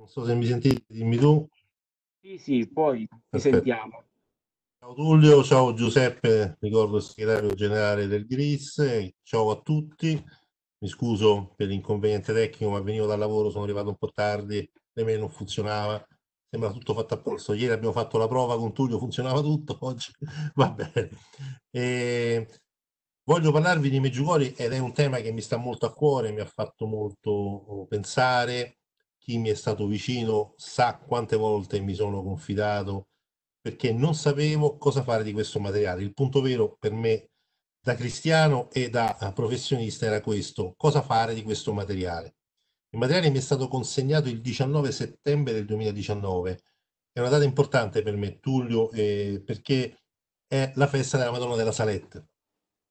Non so se mi sentite, dimmi tu. Sì, sì, poi ti sentiamo. Ciao Tullio, ciao Giuseppe, ricordo il segretario generale del GRIS, ciao a tutti, mi scuso per l'inconveniente tecnico ma venivo dal lavoro, sono arrivato un po' tardi, nemmeno non funzionava, sembra tutto fatto a posto, Ieri abbiamo fatto la prova con Tullio, funzionava tutto, oggi va bene. E voglio parlarvi di Meggiugori ed è un tema che mi sta molto a cuore, mi ha fatto molto oh, pensare, chi mi è stato vicino sa quante volte mi sono confidato perché non sapevo cosa fare di questo materiale. Il punto vero per me da cristiano e da eh, professionista era questo, cosa fare di questo materiale. Il materiale mi è stato consegnato il 19 settembre del 2019, è una data importante per me, Tullio, eh, perché è la festa della Madonna della Salette,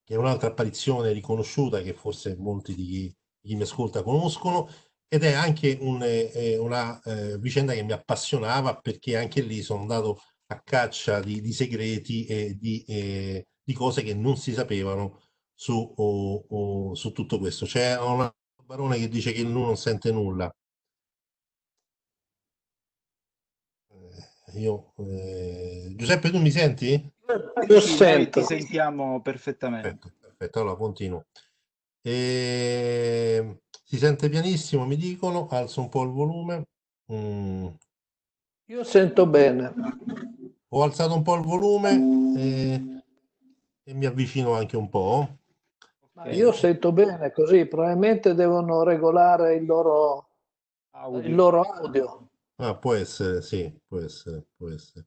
che è un'altra apparizione riconosciuta che forse molti di chi, di chi mi ascolta conoscono, ed è anche un, eh, eh, una eh, vicenda che mi appassionava perché anche lì sono andato a caccia di, di segreti e di, eh, di, cose che non si sapevano su, o, o, su tutto questo. C'è un barone che dice che lui non sente nulla. Eh, io, eh, Giuseppe, tu mi senti? Io sento. Ti sentiamo perfettamente. Perfetto, perfetto. allora continuo. E... Ehm, si sente pianissimo, mi dicono, alzo un po' il volume. Mm. Io sento bene. Ho alzato un po' il volume e, eh, e mi avvicino anche un po'. Okay. Io sento bene così, probabilmente devono regolare il loro audio. Il loro audio. Ah, può essere, sì, può essere, può essere.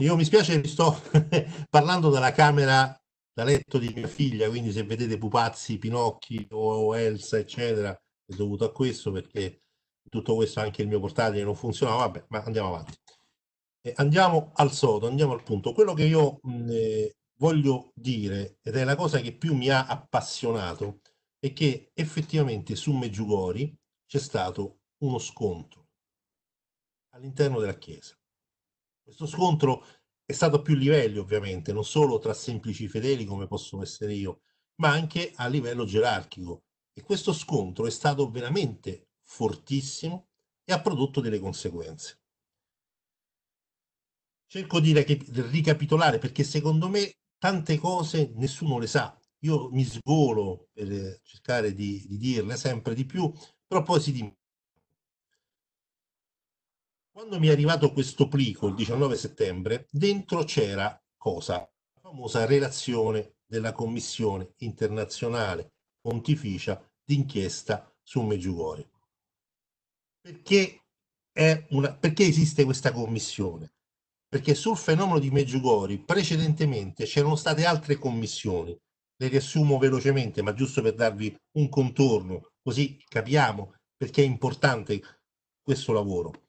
Io mi spiace, sto parlando della camera da letto di mia figlia, quindi se vedete pupazzi, Pinocchi o Elsa, eccetera, è dovuto a questo perché tutto questo anche il mio portatile non funzionava, vabbè, ma andiamo avanti. Eh, andiamo al sodo, andiamo al punto. Quello che io mh, eh, voglio dire, ed è la cosa che più mi ha appassionato, è che effettivamente su Meggiugori c'è stato uno scontro all'interno della Chiesa. Questo scontro è stato a più livelli ovviamente, non solo tra semplici fedeli come posso essere io, ma anche a livello gerarchico. E questo scontro è stato veramente fortissimo e ha prodotto delle conseguenze. Cerco di ricapitolare perché secondo me tante cose nessuno le sa. Io mi svolo per eh, cercare di, di dirle sempre di più, però poi si dimentica. Quando mi è arrivato questo plico il 19 settembre, dentro c'era cosa? La famosa relazione della Commissione internazionale pontificia d'inchiesta su Meggiugorje. Perché, una, perché esiste questa commissione? Perché sul fenomeno di Meggiugorje precedentemente c'erano state altre commissioni, le riassumo velocemente, ma giusto per darvi un contorno, così capiamo perché è importante questo lavoro.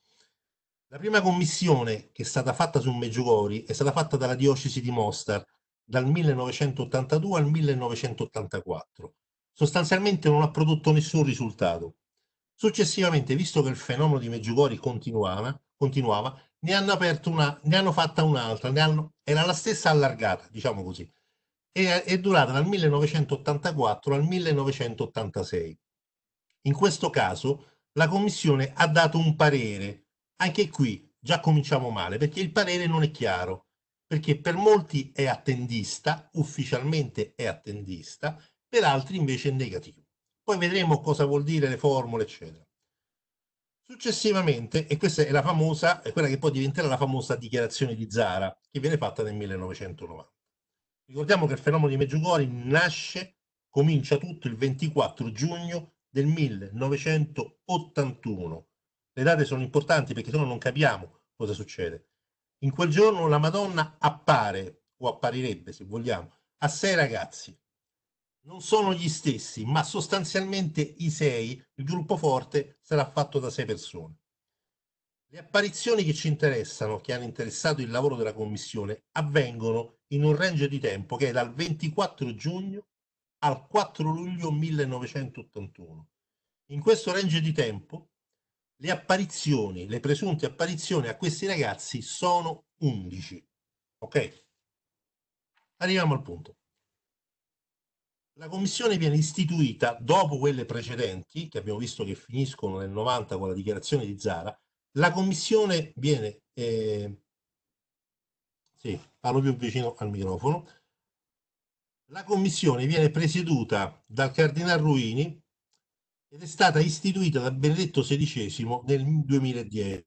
La prima commissione che è stata fatta su Meggiugori è stata fatta dalla diocesi di Mostar dal 1982 al 1984. Sostanzialmente non ha prodotto nessun risultato. Successivamente, visto che il fenomeno di Meggiugori continuava, continuava ne, hanno aperto una, ne hanno fatta un'altra, hanno, era la stessa allargata, diciamo così, e è durata dal 1984 al 1986. In questo caso la Commissione ha dato un parere anche qui già cominciamo male perché il parere non è chiaro, perché per molti è attendista, ufficialmente è attendista, per altri invece è negativo. Poi vedremo cosa vuol dire le formule, eccetera. Successivamente, e questa è la famosa, è quella che poi diventerà la famosa dichiarazione di Zara, che viene fatta nel 1990. Ricordiamo che il fenomeno di Meggiugori nasce, comincia tutto il 24 giugno del 1981, le date sono importanti perché se no non capiamo cosa succede. In quel giorno la Madonna appare, o apparirebbe se vogliamo, a sei ragazzi. Non sono gli stessi, ma sostanzialmente i sei, il gruppo forte, sarà fatto da sei persone. Le apparizioni che ci interessano, che hanno interessato il lavoro della Commissione, avvengono in un range di tempo che è dal 24 giugno al 4 luglio 1981. In questo range di tempo le apparizioni, le presunte apparizioni a questi ragazzi sono 11. Ok? Arriviamo al punto. La commissione viene istituita dopo quelle precedenti, che abbiamo visto che finiscono nel 90 con la dichiarazione di Zara, la commissione viene, eh, sì, parlo più vicino al microfono, la commissione viene presieduta dal cardinal Ruini, ed è stata istituita da Benedetto XVI nel 2010.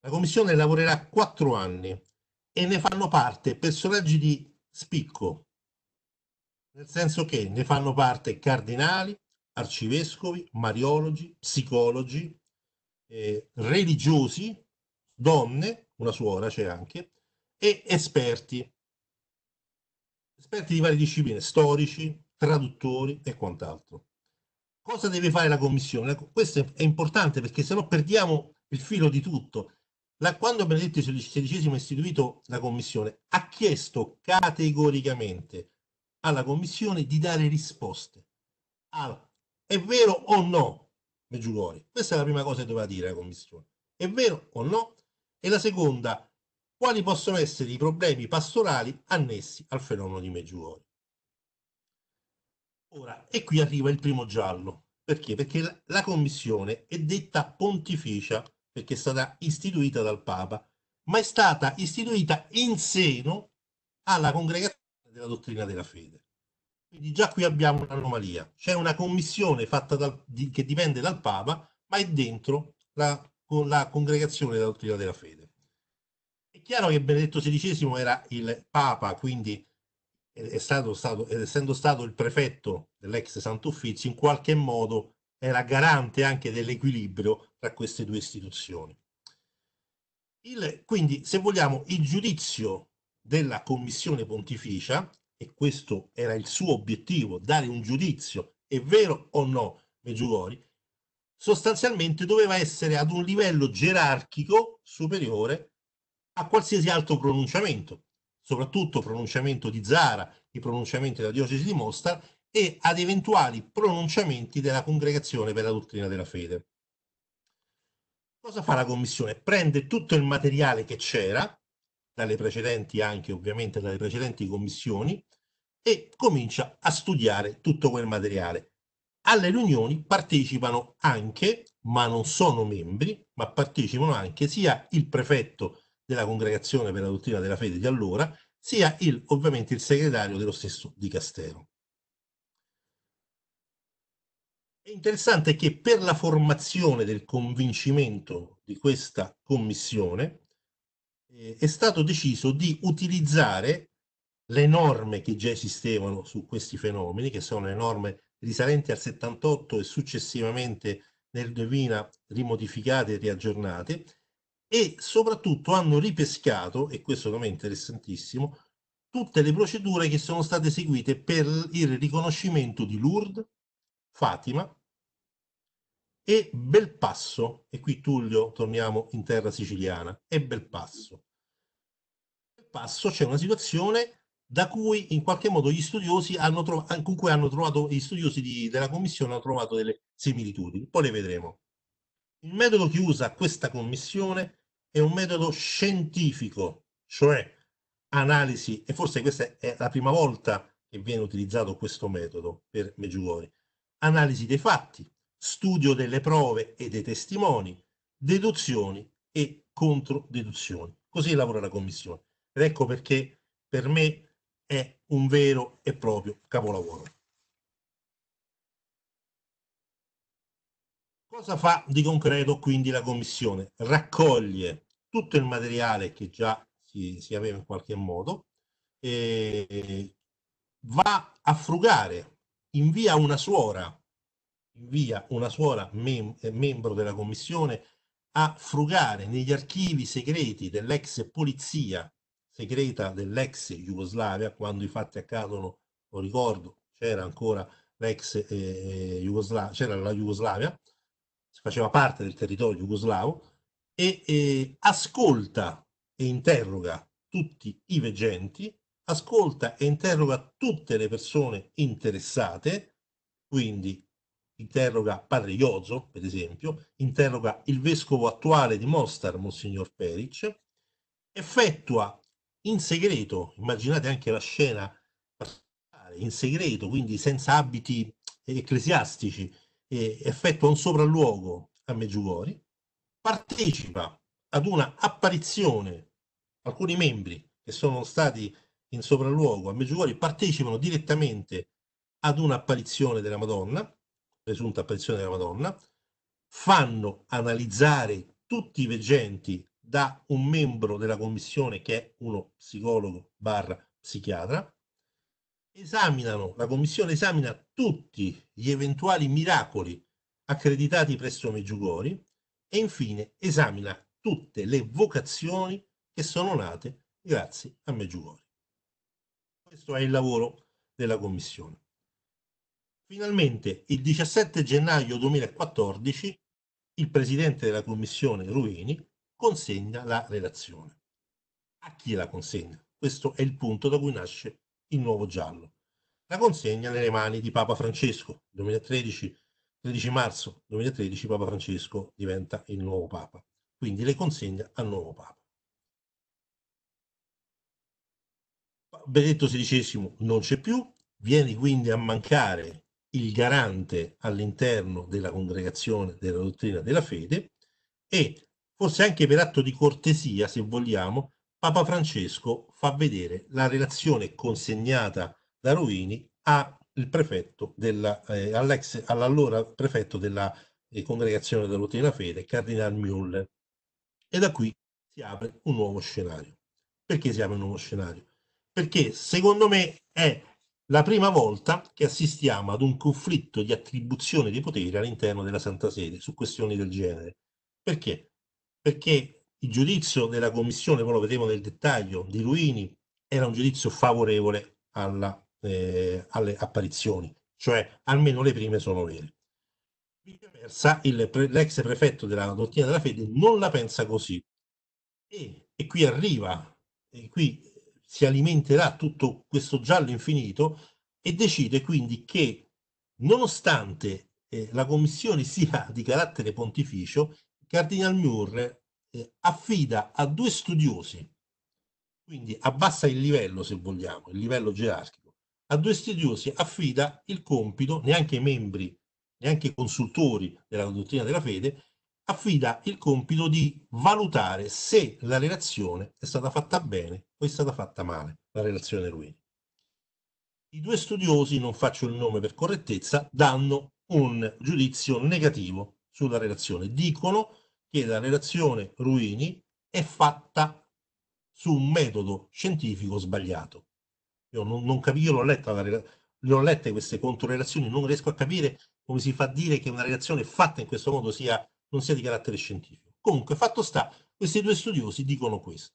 La commissione lavorerà quattro anni e ne fanno parte personaggi di spicco, nel senso che ne fanno parte cardinali, arcivescovi, mariologi, psicologi, eh, religiosi, donne, una suora c'è anche, e esperti, esperti di varie discipline, storici, traduttori e quant'altro cosa deve fare la commissione? Ecco, questo è importante perché se no perdiamo il filo di tutto. La, quando Benedetto XVI ha istituito la commissione, ha chiesto categoricamente alla commissione di dare risposte. Allora, è vero o no, Meggiugori? Questa è la prima cosa che doveva dire la commissione. È vero o no? E la seconda, quali possono essere i problemi pastorali annessi al fenomeno di Meggiugori? Ora, e qui arriva il primo giallo. Perché? Perché la, commissione è detta pontificia, perché è stata istituita dal Papa, ma è stata istituita in seno alla congregazione della dottrina della fede. Quindi già qui abbiamo un'anomalia. C'è una commissione fatta dal, di, che dipende dal Papa, ma è dentro la, con la congregazione della dottrina della fede. È chiaro che Benedetto XVI era il Papa, quindi ed, stato, stato, ed essendo stato il prefetto dell'ex Sant'Uffizio, in qualche modo era garante anche dell'equilibrio tra queste due istituzioni. Il, quindi, se vogliamo, il giudizio della Commissione Pontificia, e questo era il suo obiettivo, dare un giudizio, è vero o no, Meggiugori, sostanzialmente doveva essere ad un livello gerarchico superiore a qualsiasi altro pronunciamento soprattutto pronunciamento di Zara, i pronunciamenti della diocesi di Mostar e ad eventuali pronunciamenti della congregazione per la dottrina della fede. Cosa fa la commissione? Prende tutto il materiale che c'era, dalle precedenti anche ovviamente dalle precedenti commissioni, e comincia a studiare tutto quel materiale. Alle riunioni partecipano anche, ma non sono membri, ma partecipano anche sia il prefetto della congregazione per la dottrina della fede di allora, sia il, ovviamente il segretario dello stesso di Castero. È interessante che per la formazione del convincimento di questa commissione eh, è stato deciso di utilizzare le norme che già esistevano su questi fenomeni, che sono le norme risalenti al 78 e successivamente nel 2000 rimodificate e riaggiornate, e soprattutto hanno ripescato, e questo per me è interessantissimo, tutte le procedure che sono state eseguite per il riconoscimento di Lourdes, Fatima e Belpasso, e qui Tullio torniamo in terra siciliana, e Belpasso. Belpasso c'è una situazione da cui in qualche modo gli studiosi hanno trovato, con cui hanno trovato, gli studiosi di, della commissione hanno trovato delle similitudini, poi le vedremo. Il metodo che usa questa commissione è un metodo scientifico, cioè analisi, e forse questa è la prima volta che viene utilizzato questo metodo per Meggiugori, analisi dei fatti, studio delle prove e dei testimoni, deduzioni e controdeduzioni. Così lavora la Commissione. Ed ecco perché per me è un vero e proprio capolavoro. cosa fa di concreto quindi la Commissione? Raccoglie tutto il materiale che già si, si aveva in qualche modo, e va a frugare, invia una suora, invia una suora mem membro della Commissione a frugare negli archivi segreti dell'ex polizia segreta dell'ex Jugoslavia, quando i fatti accadono, lo ricordo, c'era ancora l'ex eh, Jugoslavia, c'era la Jugoslavia, faceva parte del territorio jugoslavo, e, e ascolta e interroga tutti i veggenti, ascolta e interroga tutte le persone interessate, quindi interroga Padre Iozo, per esempio, interroga il vescovo attuale di Mostar, Monsignor Peric, effettua in segreto, immaginate anche la scena in segreto, quindi senza abiti ecclesiastici, eh, effettua un sopralluogo a Meggiugori, partecipa ad una apparizione, alcuni membri che sono stati in sopralluogo a Meggiugori partecipano direttamente ad un'apparizione della Madonna, presunta apparizione della Madonna, fanno analizzare tutti i veggenti da un membro della commissione che è uno psicologo barra psichiatra, esaminano, la commissione esamina tutti gli eventuali miracoli accreditati presso Meggiugori e infine esamina tutte le vocazioni che sono nate grazie a Meggiugori. Questo è il lavoro della commissione. Finalmente, il 17 gennaio 2014, il presidente della commissione Ruini consegna la relazione. A chi la consegna? Questo è il punto da cui nasce il nuovo giallo. La consegna nelle mani di Papa Francesco, 2013, 13 marzo 2013 Papa Francesco diventa il nuovo Papa, quindi le consegna al nuovo Papa. Benedetto XVI non c'è più, viene quindi a mancare il garante all'interno della congregazione della dottrina della fede e forse anche per atto di cortesia, se vogliamo, Papa Francesco fa vedere la relazione consegnata da Rovini della, eh, all'allora prefetto della eh, congregazione della della fede, Cardinal Müller. E da qui si apre un nuovo scenario. Perché si apre un nuovo scenario? Perché secondo me è la prima volta che assistiamo ad un conflitto di attribuzione di poteri all'interno della Santa Sede su questioni del genere. Perché? Perché il giudizio della commissione, poi lo vedremo nel dettaglio, di Luini era un giudizio favorevole alla, eh, alle apparizioni, cioè almeno le prime sono vere. Viceversa, l'ex prefetto della dottrina della fede non la pensa così e, e qui arriva, e qui si alimenterà tutto questo giallo infinito e decide quindi che nonostante eh, la commissione sia di carattere pontificio, Cardinal Muir eh, affida a due studiosi, quindi abbassa il livello se vogliamo, il livello gerarchico, a due studiosi affida il compito, neanche i membri, neanche i consultori della dottrina della fede, affida il compito di valutare se la relazione è stata fatta bene o è stata fatta male, la relazione ruina. I due studiosi, non faccio il nome per correttezza, danno un giudizio negativo sulla relazione. Dicono che che la relazione Ruini è fatta su un metodo scientifico sbagliato. Io non, non capisco, l'ho letta, le ho lette queste controrelazioni, non riesco a capire come si fa a dire che una relazione fatta in questo modo sia, non sia di carattere scientifico. Comunque, fatto sta, questi due studiosi dicono questo.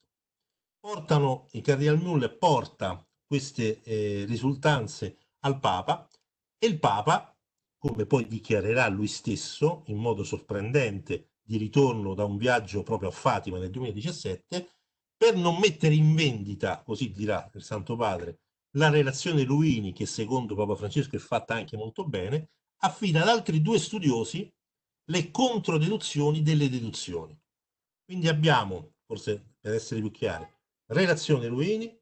Portano, il Cardinal Muller porta queste eh, risultanze al Papa e il Papa, come poi dichiarerà lui stesso in modo sorprendente di ritorno da un viaggio proprio a Fatima nel 2017, per non mettere in vendita, così dirà il Santo Padre, la relazione Luini, che secondo Papa Francesco è fatta anche molto bene, affida ad altri due studiosi le controdeduzioni delle deduzioni. Quindi abbiamo, forse per essere più chiari, relazione Luini,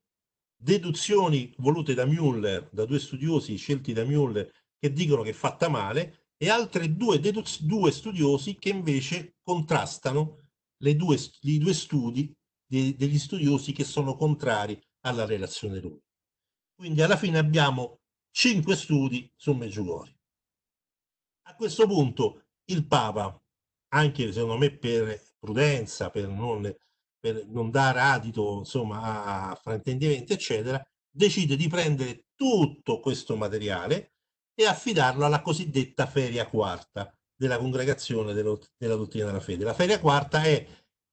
deduzioni volute da Müller, da due studiosi scelti da Müller, che dicono che è fatta male, e altre due, due, studiosi che invece contrastano due, i due studi de degli studiosi che sono contrari alla relazione Rui. Quindi alla fine abbiamo cinque studi su Meggiugori. A questo punto il Papa, anche secondo me per prudenza, per non, per non dare adito insomma, a fraintendimenti, eccetera, decide di prendere tutto questo materiale e affidarlo alla cosiddetta feria quarta della congregazione dello, della dottrina della fede. La feria quarta è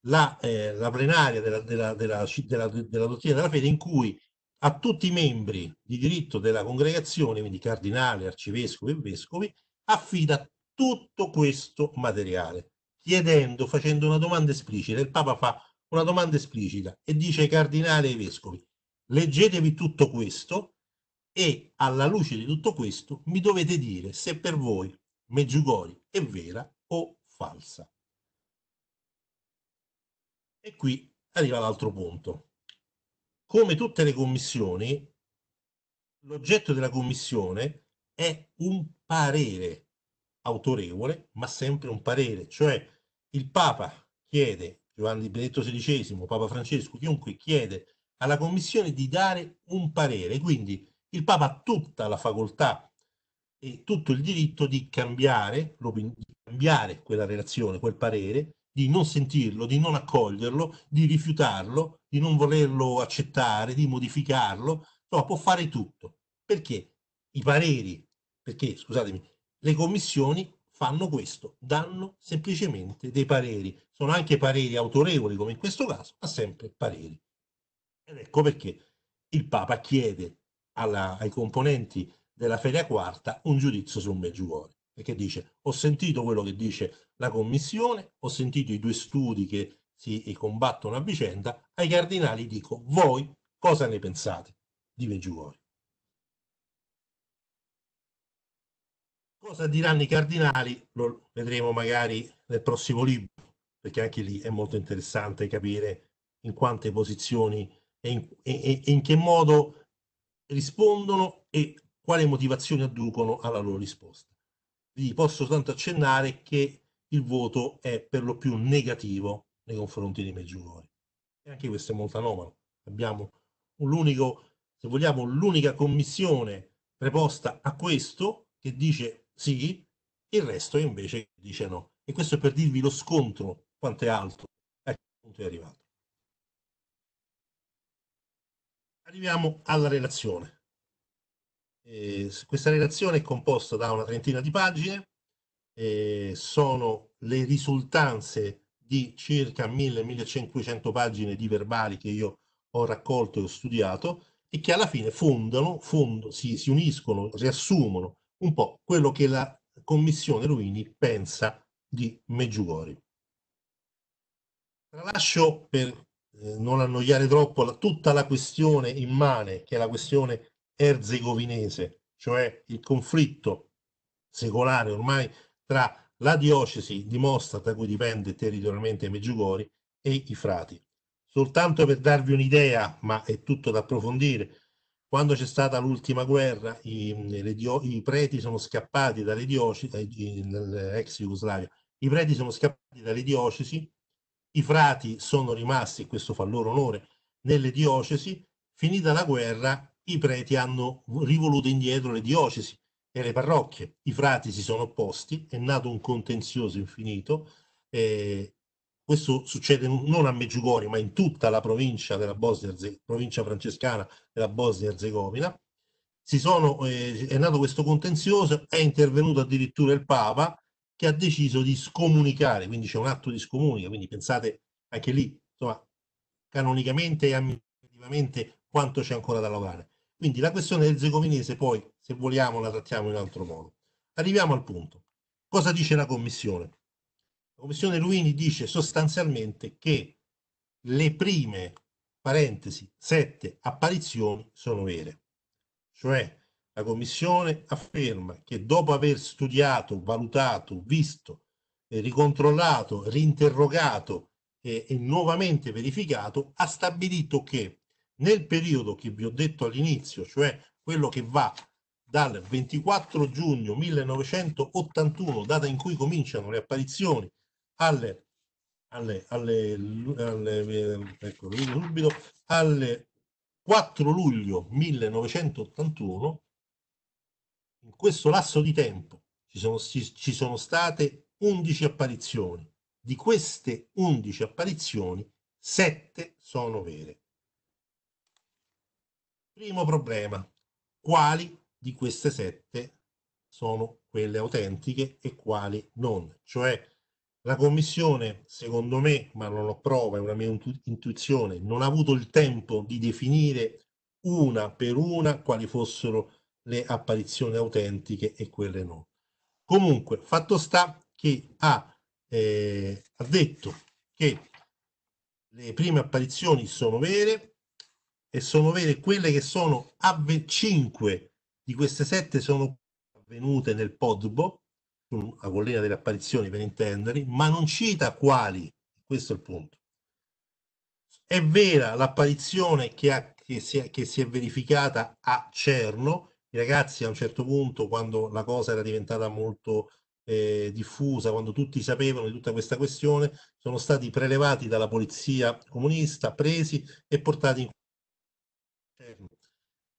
la, eh, la plenaria della, della, della, della dottrina della fede in cui a tutti i membri di diritto della congregazione, quindi cardinali, arcivescovi e vescovi, affida tutto questo materiale, chiedendo, facendo una domanda esplicita. Il Papa fa una domanda esplicita e dice ai cardinali e ai vescovi, leggetevi tutto questo e alla luce di tutto questo mi dovete dire se per voi Meggiugori è vera o falsa. E qui arriva l'altro punto. Come tutte le commissioni, l'oggetto della commissione è un parere autorevole, ma sempre un parere, cioè il Papa chiede, Giovanni Benedetto XVI, Papa Francesco, chiunque chiede alla commissione di dare un parere, quindi il Papa ha tutta la facoltà e tutto il diritto di cambiare, di cambiare quella relazione, quel parere, di non sentirlo, di non accoglierlo, di rifiutarlo, di non volerlo accettare, di modificarlo, no, può fare tutto. Perché i pareri, perché scusatemi, le commissioni fanno questo, danno semplicemente dei pareri. Sono anche pareri autorevoli, come in questo caso, ma sempre pareri. Ed ecco perché il Papa chiede alla, ai componenti della Feria Quarta un giudizio su Meggiuore, perché dice ho sentito quello che dice la Commissione, ho sentito i due studi che si eh, combattono a vicenda, ai cardinali dico voi cosa ne pensate di Meggiuore? Cosa diranno i cardinali lo vedremo magari nel prossimo libro, perché anche lì è molto interessante capire in quante posizioni e in, e, e in che modo rispondono e quale motivazioni adducono alla loro risposta. Vi posso tanto accennare che il voto è per lo più negativo nei confronti di meggiorori. E anche questo è molto anomalo. Abbiamo l'unico, se vogliamo, l'unica commissione preposta a questo che dice sì, il resto invece dice no. E questo è per dirvi lo scontro quanto è alto a che punto è arrivato. Arriviamo alla relazione. Eh, questa relazione è composta da una trentina di pagine, eh, sono le risultanze di circa 1000-1500 pagine di verbali che io ho raccolto e ho studiato e che alla fine fondano, fondo, si, si uniscono, riassumono un po' quello che la Commissione Ruini pensa di Meggiugori. Tralascio per eh, non annoiare troppo la, tutta la questione immane, che è la questione erzegovinese, cioè il conflitto secolare ormai tra la diocesi di Mostar, da cui dipende territorialmente Meggiugori, e i frati. Soltanto per darvi un'idea, ma è tutto da approfondire, quando c'è stata l'ultima guerra i, dio, i preti sono scappati dalle diocesi, eh, ex Jugoslavia, i preti sono scappati dalle diocesi i frati sono rimasti, questo fa loro onore, nelle diocesi. Finita la guerra, i preti hanno rivoluto indietro le diocesi e le parrocchie. I frati si sono opposti, è nato un contenzioso infinito. Eh, questo succede non a Meggiugori, ma in tutta la provincia, della Bosnia, provincia francescana della Bosnia-Herzegovina. Si sono, eh, è nato questo contenzioso, è intervenuto addirittura il Papa che ha deciso di scomunicare, quindi c'è un atto di scomunica, quindi pensate anche lì, insomma, canonicamente e amministrativamente quanto c'è ancora da lavorare. Quindi la questione del zegovinese poi, se vogliamo, la trattiamo in altro modo. Arriviamo al punto. Cosa dice la Commissione? La Commissione Ruini dice sostanzialmente che le prime, parentesi, sette apparizioni sono vere. Cioè la Commissione afferma che dopo aver studiato, valutato, visto, eh, ricontrollato, rinterrogato e, eh, e nuovamente verificato, ha stabilito che nel periodo che vi ho detto all'inizio, cioè quello che va dal 24 giugno 1981, data in cui cominciano le apparizioni, alle, alle, alle, alle, eh, ecco, alle 4 luglio 1981, in questo lasso di tempo ci sono, ci sono state 11 apparizioni. Di queste 11 apparizioni, 7 sono vere. Primo problema. Quali di queste 7 sono quelle autentiche e quali non? Cioè, la Commissione, secondo me, ma non ho prova, è una mia intuizione, non ha avuto il tempo di definire una per una quali fossero le apparizioni autentiche e quelle no. Comunque, fatto sta che ha, eh, ha detto che le prime apparizioni sono vere e sono vere quelle che sono avvenute, 5 di queste 7 sono avvenute nel Podbo, la collina delle apparizioni per intenderli, ma non cita quali, questo è il punto. È vera l'apparizione che, ha, che, si è, che si è verificata a Cerno, i ragazzi a un certo punto, quando la cosa era diventata molto eh, diffusa, quando tutti sapevano di tutta questa questione, sono stati prelevati dalla polizia comunista, presi e portati in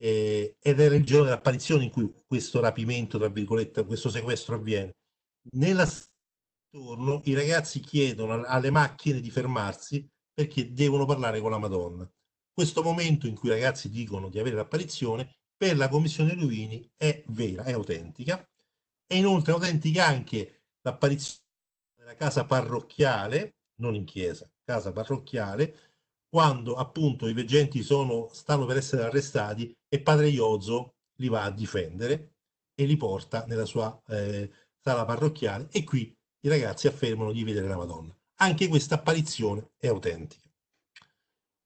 ed era il giorno dell'apparizione in cui questo rapimento, tra virgolette, questo sequestro avviene. Nella torno i ragazzi chiedono alle macchine di fermarsi perché devono parlare con la Madonna. Questo momento in cui i ragazzi dicono di avere l'apparizione per la commissione Ruini è vera, è autentica. È inoltre autentica anche l'apparizione della casa parrocchiale, non in chiesa, casa parrocchiale, quando appunto i veggenti sono, stanno per essere arrestati e padre Iozzo li va a difendere e li porta nella sua eh, sala parrocchiale e qui i ragazzi affermano di vedere la Madonna. Anche questa apparizione è autentica.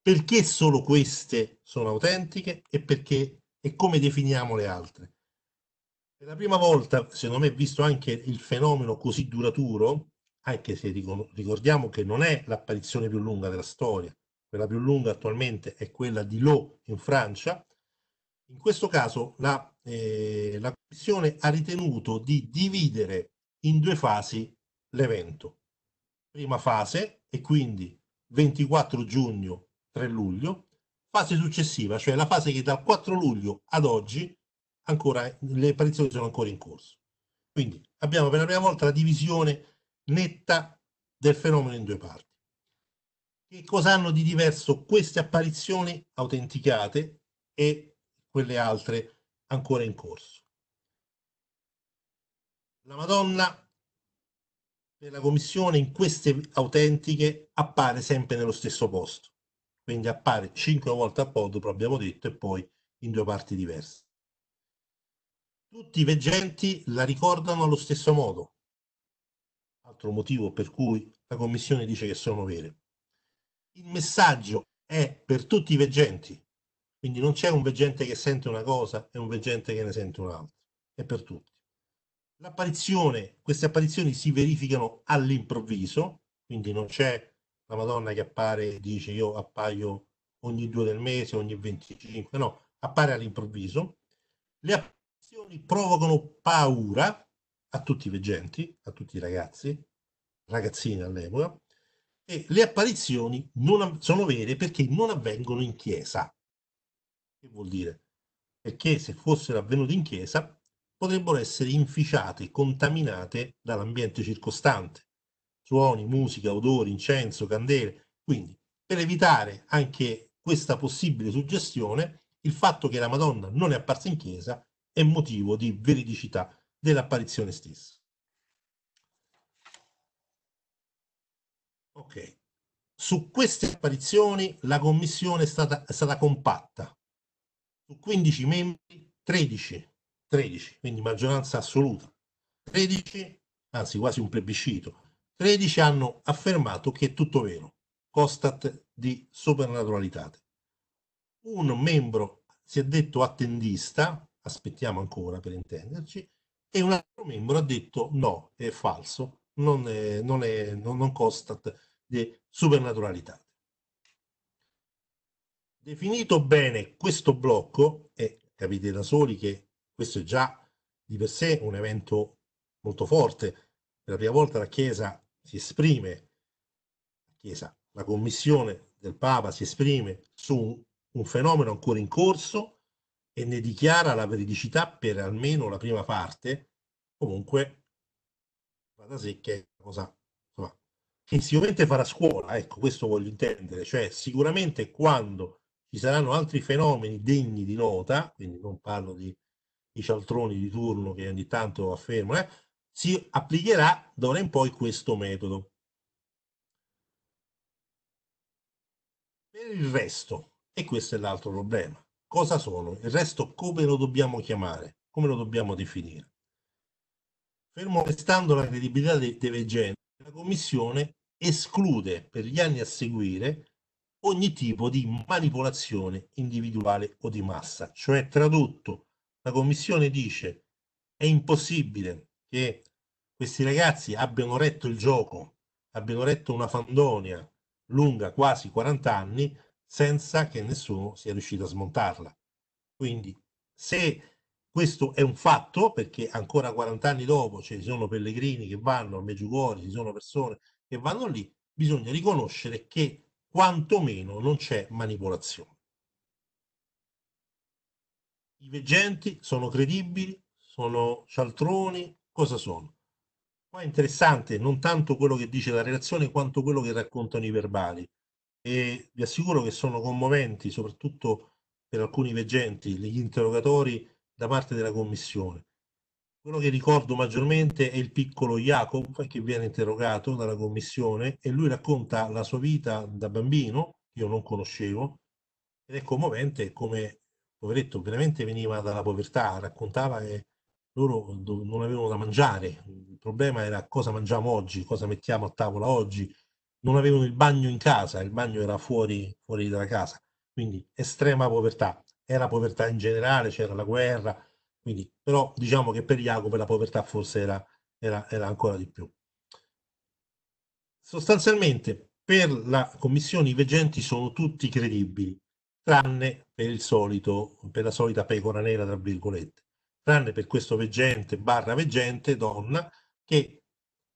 Perché solo queste sono autentiche e perché e come definiamo le altre. Per la prima volta, secondo me, visto anche il fenomeno così duraturo, anche se ricordiamo che non è l'apparizione più lunga della storia, quella più lunga attualmente è quella di Lo in Francia, in questo caso la, eh, la Commissione ha ritenuto di dividere in due fasi l'evento. Prima fase, e quindi 24 giugno, 3 luglio, fase successiva, cioè la fase che dal 4 luglio ad oggi ancora, le apparizioni sono ancora in corso. Quindi abbiamo per la prima volta la divisione netta del fenomeno in due parti. Che cosa hanno di diverso queste apparizioni autenticate e quelle altre ancora in corso? La Madonna per la Commissione in queste autentiche appare sempre nello stesso posto, quindi appare cinque volte a apodropo, abbiamo detto, e poi in due parti diverse. Tutti i veggenti la ricordano allo stesso modo, altro motivo per cui la Commissione dice che sono vere. Il messaggio è per tutti i veggenti, quindi non c'è un veggente che sente una cosa e un veggente che ne sente un'altra, è per tutti. L'apparizione, queste apparizioni si verificano all'improvviso, quindi non c'è la Madonna che appare e dice io appaio ogni due del mese, ogni 25, no, appare all'improvviso. Le apparizioni provocano paura a tutti i veggenti, a tutti i ragazzi, ragazzini all'epoca, e le apparizioni non sono vere perché non avvengono in chiesa. Che vuol dire? Perché se fossero avvenute in chiesa potrebbero essere inficiate, contaminate dall'ambiente circostante suoni, musica, odori, incenso, candele. Quindi, per evitare anche questa possibile suggestione, il fatto che la Madonna non è apparsa in chiesa è motivo di veridicità dell'apparizione stessa. Ok, su queste apparizioni la commissione è stata, è stata compatta. Su 15 membri, 13, 13, quindi maggioranza assoluta, 13, anzi quasi un plebiscito, 13 hanno affermato che è tutto vero, constat di supernaturalità. Un membro si è detto attendista, aspettiamo ancora per intenderci, e un altro membro ha detto no, è falso, non, è, non, è, non, non constat di supernaturalità. Definito bene questo blocco, e capite da soli che questo è già di per sé un evento molto forte, per la prima volta la Chiesa si esprime, la Chiesa, la Commissione del Papa si esprime su un fenomeno ancora in corso e ne dichiara la veridicità per almeno la prima parte, comunque va da sé che è una cosa insomma, che sicuramente farà scuola, ecco questo voglio intendere, cioè sicuramente quando ci saranno altri fenomeni degni di nota, quindi non parlo di, di cialtroni di turno che ogni tanto affermano, eh, si applicherà d'ora in poi questo metodo. Per il resto, e questo è l'altro problema, cosa sono? Il resto come lo dobbiamo chiamare? Come lo dobbiamo definire? Fermo restando la credibilità dei, dei veggenti, la Commissione esclude per gli anni a seguire ogni tipo di manipolazione individuale o di massa. Cioè, tradotto, la Commissione dice è impossibile che questi ragazzi abbiano retto il gioco, abbiano retto una fandonia lunga quasi 40 anni senza che nessuno sia riuscito a smontarla. Quindi se questo è un fatto, perché ancora 40 anni dopo ci sono pellegrini che vanno a Meggiugori, ci sono persone che vanno lì, bisogna riconoscere che quantomeno non c'è manipolazione. I veggenti sono credibili, sono cialtroni, cosa sono. Qua è interessante non tanto quello che dice la relazione quanto quello che raccontano i verbali e vi assicuro che sono commoventi, soprattutto per alcuni veggenti, gli interrogatori da parte della Commissione. Quello che ricordo maggiormente è il piccolo Jacob che viene interrogato dalla Commissione e lui racconta la sua vita da bambino, io non conoscevo, ed è commovente come, poveretto, veramente veniva dalla povertà, raccontava che loro non avevano da mangiare, il problema era cosa mangiamo oggi, cosa mettiamo a tavola oggi, non avevano il bagno in casa, il bagno era fuori, fuori dalla casa, quindi estrema povertà, era povertà in generale, c'era la guerra, quindi, però diciamo che per Jacopo la povertà forse era, era, era ancora di più. Sostanzialmente per la commissione i veggenti sono tutti credibili, tranne per, solito, per la solita pecora nera, tra virgolette tranne per questo veggente barra veggente donna che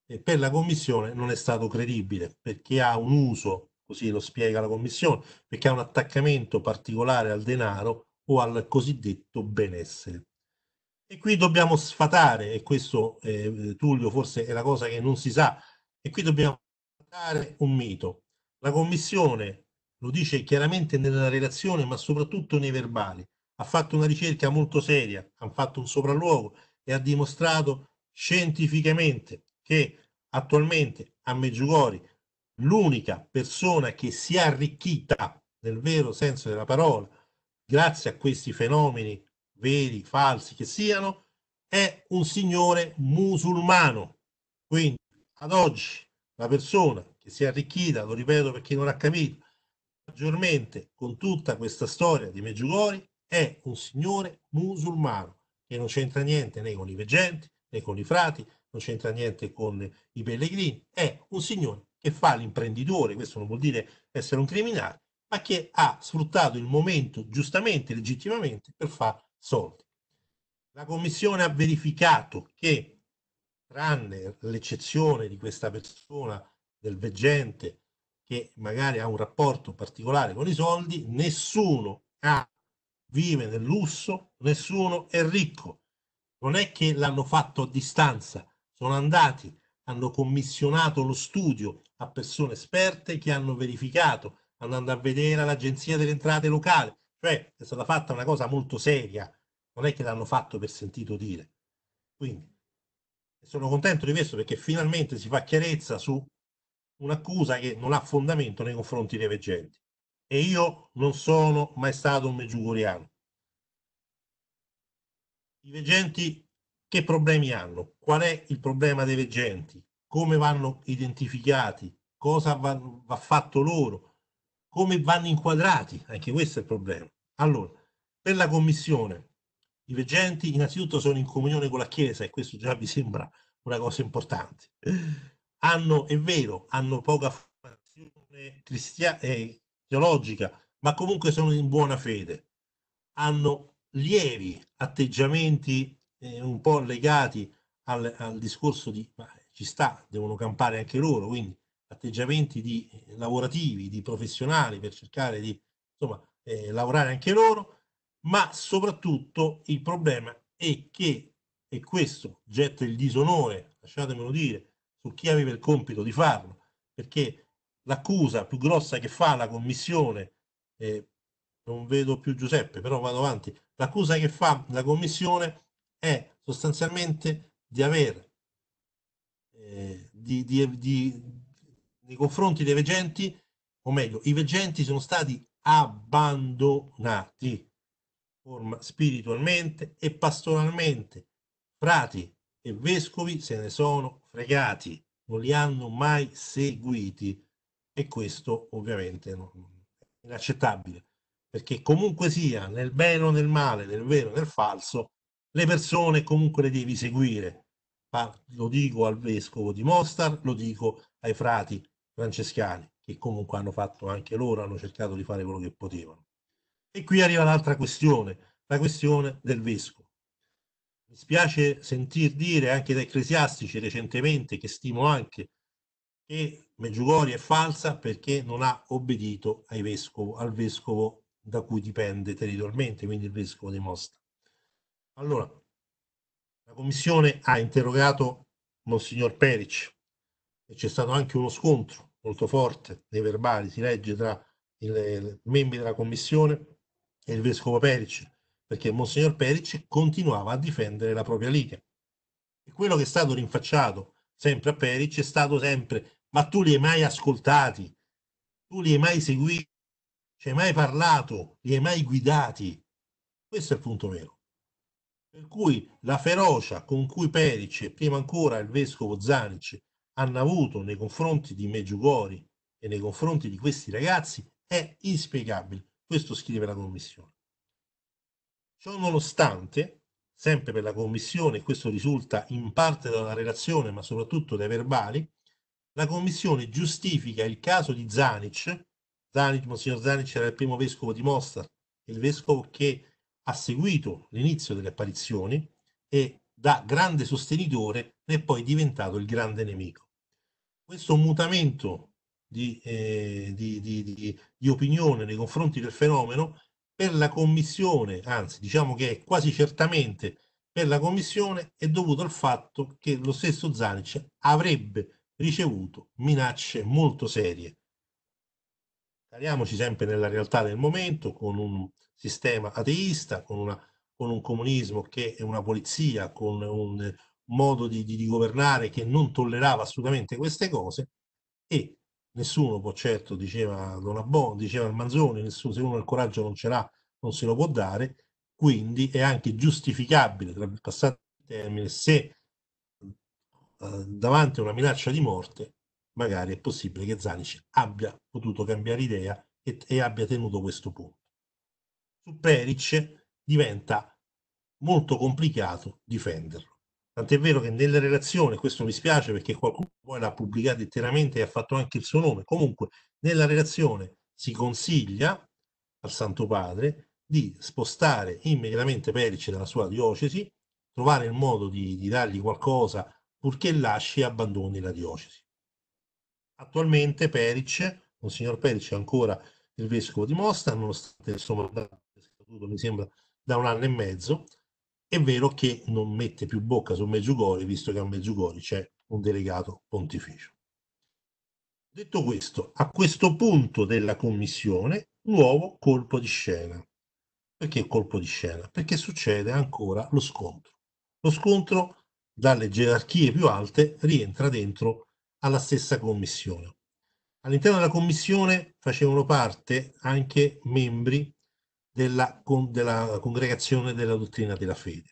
eh, per la commissione non è stato credibile perché ha un uso, così lo spiega la commissione, perché ha un attaccamento particolare al denaro o al cosiddetto benessere. E qui dobbiamo sfatare, e questo eh, Tullio forse è la cosa che non si sa, e qui dobbiamo sfatare un mito. La commissione lo dice chiaramente nella relazione, ma soprattutto nei verbali ha fatto una ricerca molto seria, hanno fatto un sopralluogo e ha dimostrato scientificamente che attualmente a Meggiugori l'unica persona che si è arricchita nel vero senso della parola grazie a questi fenomeni veri, falsi che siano, è un signore musulmano. Quindi ad oggi la persona che si è arricchita, lo ripeto per chi non ha capito, maggiormente con tutta questa storia di Meggiugori è un signore musulmano che non c'entra niente né con i veggenti né con i frati, non c'entra niente con i pellegrini, è un signore che fa l'imprenditore, questo non vuol dire essere un criminale, ma che ha sfruttato il momento giustamente, legittimamente, per fare soldi. La Commissione ha verificato che, tranne l'eccezione di questa persona, del veggente, che magari ha un rapporto particolare con i soldi, nessuno ha vive nel lusso, nessuno è ricco. Non è che l'hanno fatto a distanza, sono andati, hanno commissionato lo studio a persone esperte che hanno verificato, andando a vedere l'agenzia delle entrate locali. Cioè è stata fatta una cosa molto seria, non è che l'hanno fatto per sentito dire. Quindi sono contento di questo perché finalmente si fa chiarezza su un'accusa che non ha fondamento nei confronti dei veggenti e io non sono mai stato un meggiugoriano. I veggenti che problemi hanno? Qual è il problema dei veggenti? Come vanno identificati? Cosa va, va fatto loro? Come vanno inquadrati? Anche questo è il problema. Allora, per la Commissione, i veggenti innanzitutto sono in comunione con la Chiesa e questo già vi sembra una cosa importante. Hanno, è vero, hanno poca formazione cristiana, eh, teologica, ma comunque sono in buona fede, hanno lievi atteggiamenti eh, un po' legati al, al discorso di ma ci sta, devono campare anche loro, quindi atteggiamenti di, eh, lavorativi, di professionali per cercare di insomma, eh, lavorare anche loro, ma soprattutto il problema è che, e questo getta il disonore, lasciatemelo dire, su chi aveva il compito di farlo, perché l'accusa più grossa che fa la commissione, eh, non vedo più Giuseppe, però vado avanti, l'accusa che fa la commissione è sostanzialmente di aver, eh, di, di, di, nei confronti dei veggenti, o meglio, i veggenti sono stati abbandonati forma, spiritualmente e pastoralmente. Frati e vescovi se ne sono fregati, non li hanno mai seguiti e questo ovviamente è inaccettabile perché comunque sia nel bene o nel male, nel vero o nel falso, le persone comunque le devi seguire. lo dico al vescovo di Mostar, lo dico ai frati francescani, che comunque hanno fatto anche loro, hanno cercato di fare quello che potevano. E qui arriva l'altra questione, la questione del vescovo. Mi spiace sentir dire anche da ecclesiastici recentemente, che stimo anche, che Meggiugori è falsa perché non ha obbedito ai vescovo, al vescovo da cui dipende territorialmente, quindi il vescovo di Mosca. Allora, la commissione ha interrogato Monsignor Peric e c'è stato anche uno scontro molto forte nei verbali, si legge tra i membri della commissione e il vescovo Peric, perché Monsignor Peric continuava a difendere la propria linea. E quello che è stato rinfacciato sempre a Peric è stato sempre ma tu li hai mai ascoltati, tu li hai mai seguiti, ci hai mai parlato, li hai mai guidati. Questo è il punto vero. Per cui la ferocia con cui Peric e prima ancora il vescovo Zanic hanno avuto nei confronti di Meggiugori e nei confronti di questi ragazzi è inspiegabile. Questo scrive la Commissione. Ciò nonostante, sempre per la Commissione, questo risulta in parte dalla relazione, ma soprattutto dai verbali, la Commissione giustifica il caso di Zanic, Zanic, Monsignor Zanic era il primo vescovo di Mostar, il vescovo che ha seguito l'inizio delle apparizioni e da grande sostenitore ne è poi diventato il grande nemico. Questo mutamento di, eh, di, di, di opinione nei confronti del fenomeno per la Commissione, anzi diciamo che è quasi certamente per la Commissione, è dovuto al fatto che lo stesso Zanic avrebbe ricevuto minacce molto serie. Tariamoci sempre nella realtà del momento con un sistema ateista, con, una, con un comunismo che è una polizia, con un modo di, di, di governare che non tollerava assolutamente queste cose e nessuno può certo, diceva Don Abbon, diceva il Manzoni, nessuno, se uno il coraggio non ce l'ha non se lo può dare, quindi è anche giustificabile, tra il passato termine, se eh, davanti a una minaccia di morte, magari è possibile che Zanic abbia potuto cambiare idea e, e abbia tenuto questo punto. Su Peric diventa molto complicato difenderlo. Tant'è vero che nella relazione, questo mi spiace perché qualcuno poi l'ha pubblicato interamente e ha fatto anche il suo nome, comunque nella relazione si consiglia al Santo Padre di spostare immediatamente Peric dalla sua diocesi, trovare il modo di, di dargli qualcosa purché lasci e abbandoni la diocesi. Attualmente Peric, Monsignor Peric è ancora il vescovo di Mostar, nonostante il suo mandato è scaduto, mi sembra, da un anno e mezzo, è vero che non mette più bocca su Meggiugori, visto che a Meggiugori c'è un delegato pontificio. Detto questo, a questo punto della commissione, nuovo colpo di scena. Perché colpo di scena? Perché succede ancora lo scontro. Lo scontro dalle gerarchie più alte rientra dentro alla stessa commissione. All'interno della commissione facevano parte anche membri della, con, della congregazione della dottrina della fede.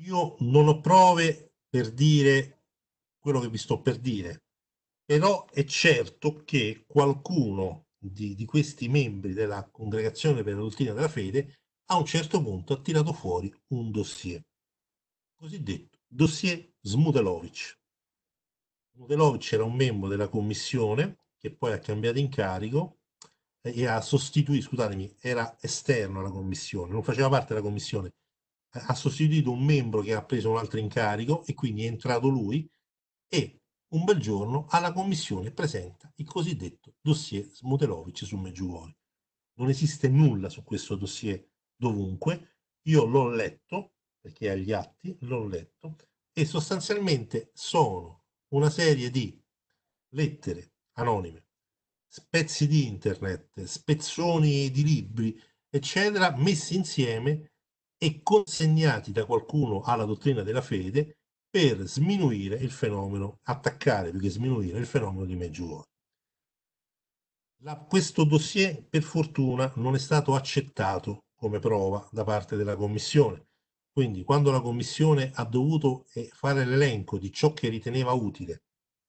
Io non ho prove per dire quello che vi sto per dire, però è certo che qualcuno di, di, questi membri della congregazione per la dottrina della fede a un certo punto ha tirato fuori un dossier cosiddetto dossier Smutelovic. Smutelovic era un membro della commissione che poi ha cambiato incarico eh, e ha sostituito, scusatemi, era esterno alla commissione, non faceva parte della commissione, eh, ha sostituito un membro che ha preso un altro incarico e quindi è entrato lui e un bel giorno alla commissione presenta il cosiddetto dossier Smutelovic su Meggiugori. Non esiste nulla su questo dossier dovunque, io l'ho letto, perché è agli atti, l'ho letto, e sostanzialmente sono una serie di lettere anonime, spezzi di internet, spezzoni di libri, eccetera, messi insieme e consegnati da qualcuno alla dottrina della fede per sminuire il fenomeno, attaccare più che sminuire il fenomeno di Meggiugorje. questo dossier per fortuna non è stato accettato come prova da parte della Commissione quindi quando la Commissione ha dovuto eh, fare l'elenco di ciò che riteneva utile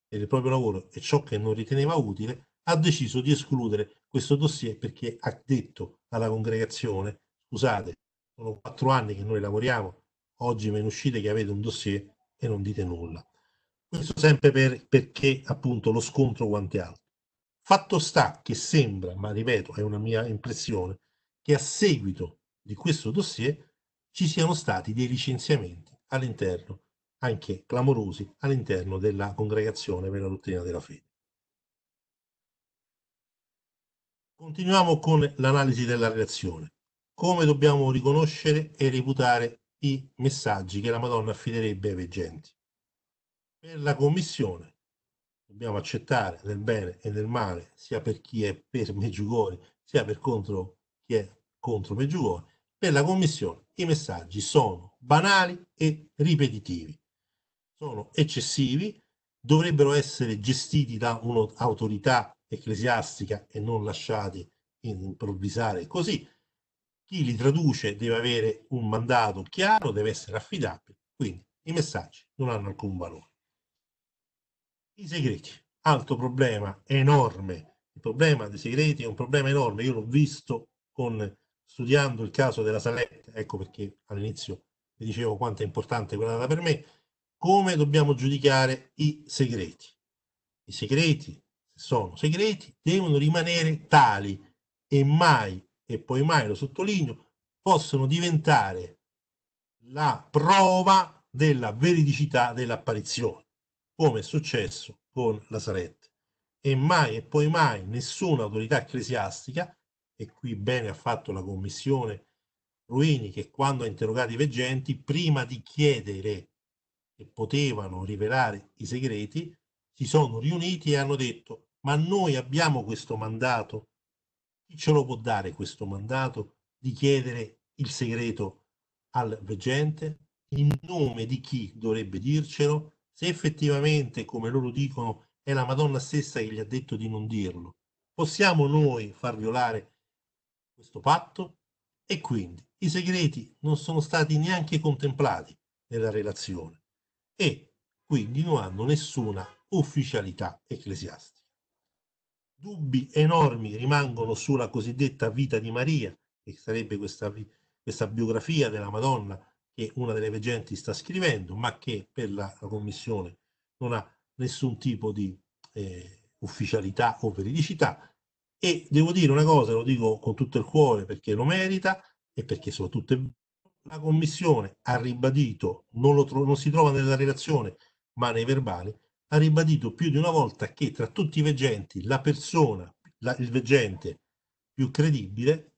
nel proprio lavoro e ciò che non riteneva utile, ha deciso di escludere questo dossier perché ha detto alla congregazione, scusate, sono quattro anni che noi lavoriamo, oggi me ne uscite che avete un dossier e non dite nulla. Questo sempre per, perché appunto lo scontro quante altro. Fatto sta che sembra, ma ripeto è una mia impressione, che a seguito di questo dossier ci siano stati dei licenziamenti all'interno, anche clamorosi, all'interno della congregazione per la dottrina della fede. Continuiamo con l'analisi della relazione. Come dobbiamo riconoscere e reputare i messaggi che la Madonna affiderebbe ai veggenti? Per la Commissione dobbiamo accettare nel bene e nel male, sia per chi è per Meggiugore, sia per contro chi è contro Meggiugore. Per la Commissione i messaggi sono banali e ripetitivi, sono eccessivi, dovrebbero essere gestiti da un'autorità ecclesiastica e non lasciati improvvisare così. Chi li traduce deve avere un mandato chiaro, deve essere affidabile, quindi i messaggi non hanno alcun valore. I segreti, altro problema enorme. Il problema dei segreti è un problema enorme, io l'ho visto con studiando il caso della Salette, ecco perché all'inizio vi dicevo quanto è importante quella data per me, come dobbiamo giudicare i segreti. I segreti, se sono segreti, devono rimanere tali e mai, e poi mai lo sottolineo, possono diventare la prova della veridicità dell'apparizione, come è successo con la Salette. E mai e poi mai nessuna autorità ecclesiastica e qui bene ha fatto la commissione Ruini che quando ha interrogato i veggenti, prima di chiedere che potevano rivelare i segreti, si sono riuniti e hanno detto ma noi abbiamo questo mandato, chi ce lo può dare questo mandato di chiedere il segreto al veggente? In nome di chi dovrebbe dircelo? Se effettivamente, come loro dicono, è la Madonna stessa che gli ha detto di non dirlo, possiamo noi far violare questo patto e quindi i segreti non sono stati neanche contemplati nella relazione e quindi non hanno nessuna ufficialità ecclesiastica. Dubbi enormi rimangono sulla cosiddetta vita di Maria, che sarebbe questa, questa biografia della Madonna che una delle veggenti sta scrivendo, ma che per la, la Commissione non ha nessun tipo di eh, ufficialità o veridicità e devo dire una cosa, lo dico con tutto il cuore perché lo merita e perché soprattutto è... la Commissione ha ribadito, non, tro... non si trova nella relazione ma nei verbali, ha ribadito più di una volta che tra tutti i veggenti la persona, la, il veggente più credibile,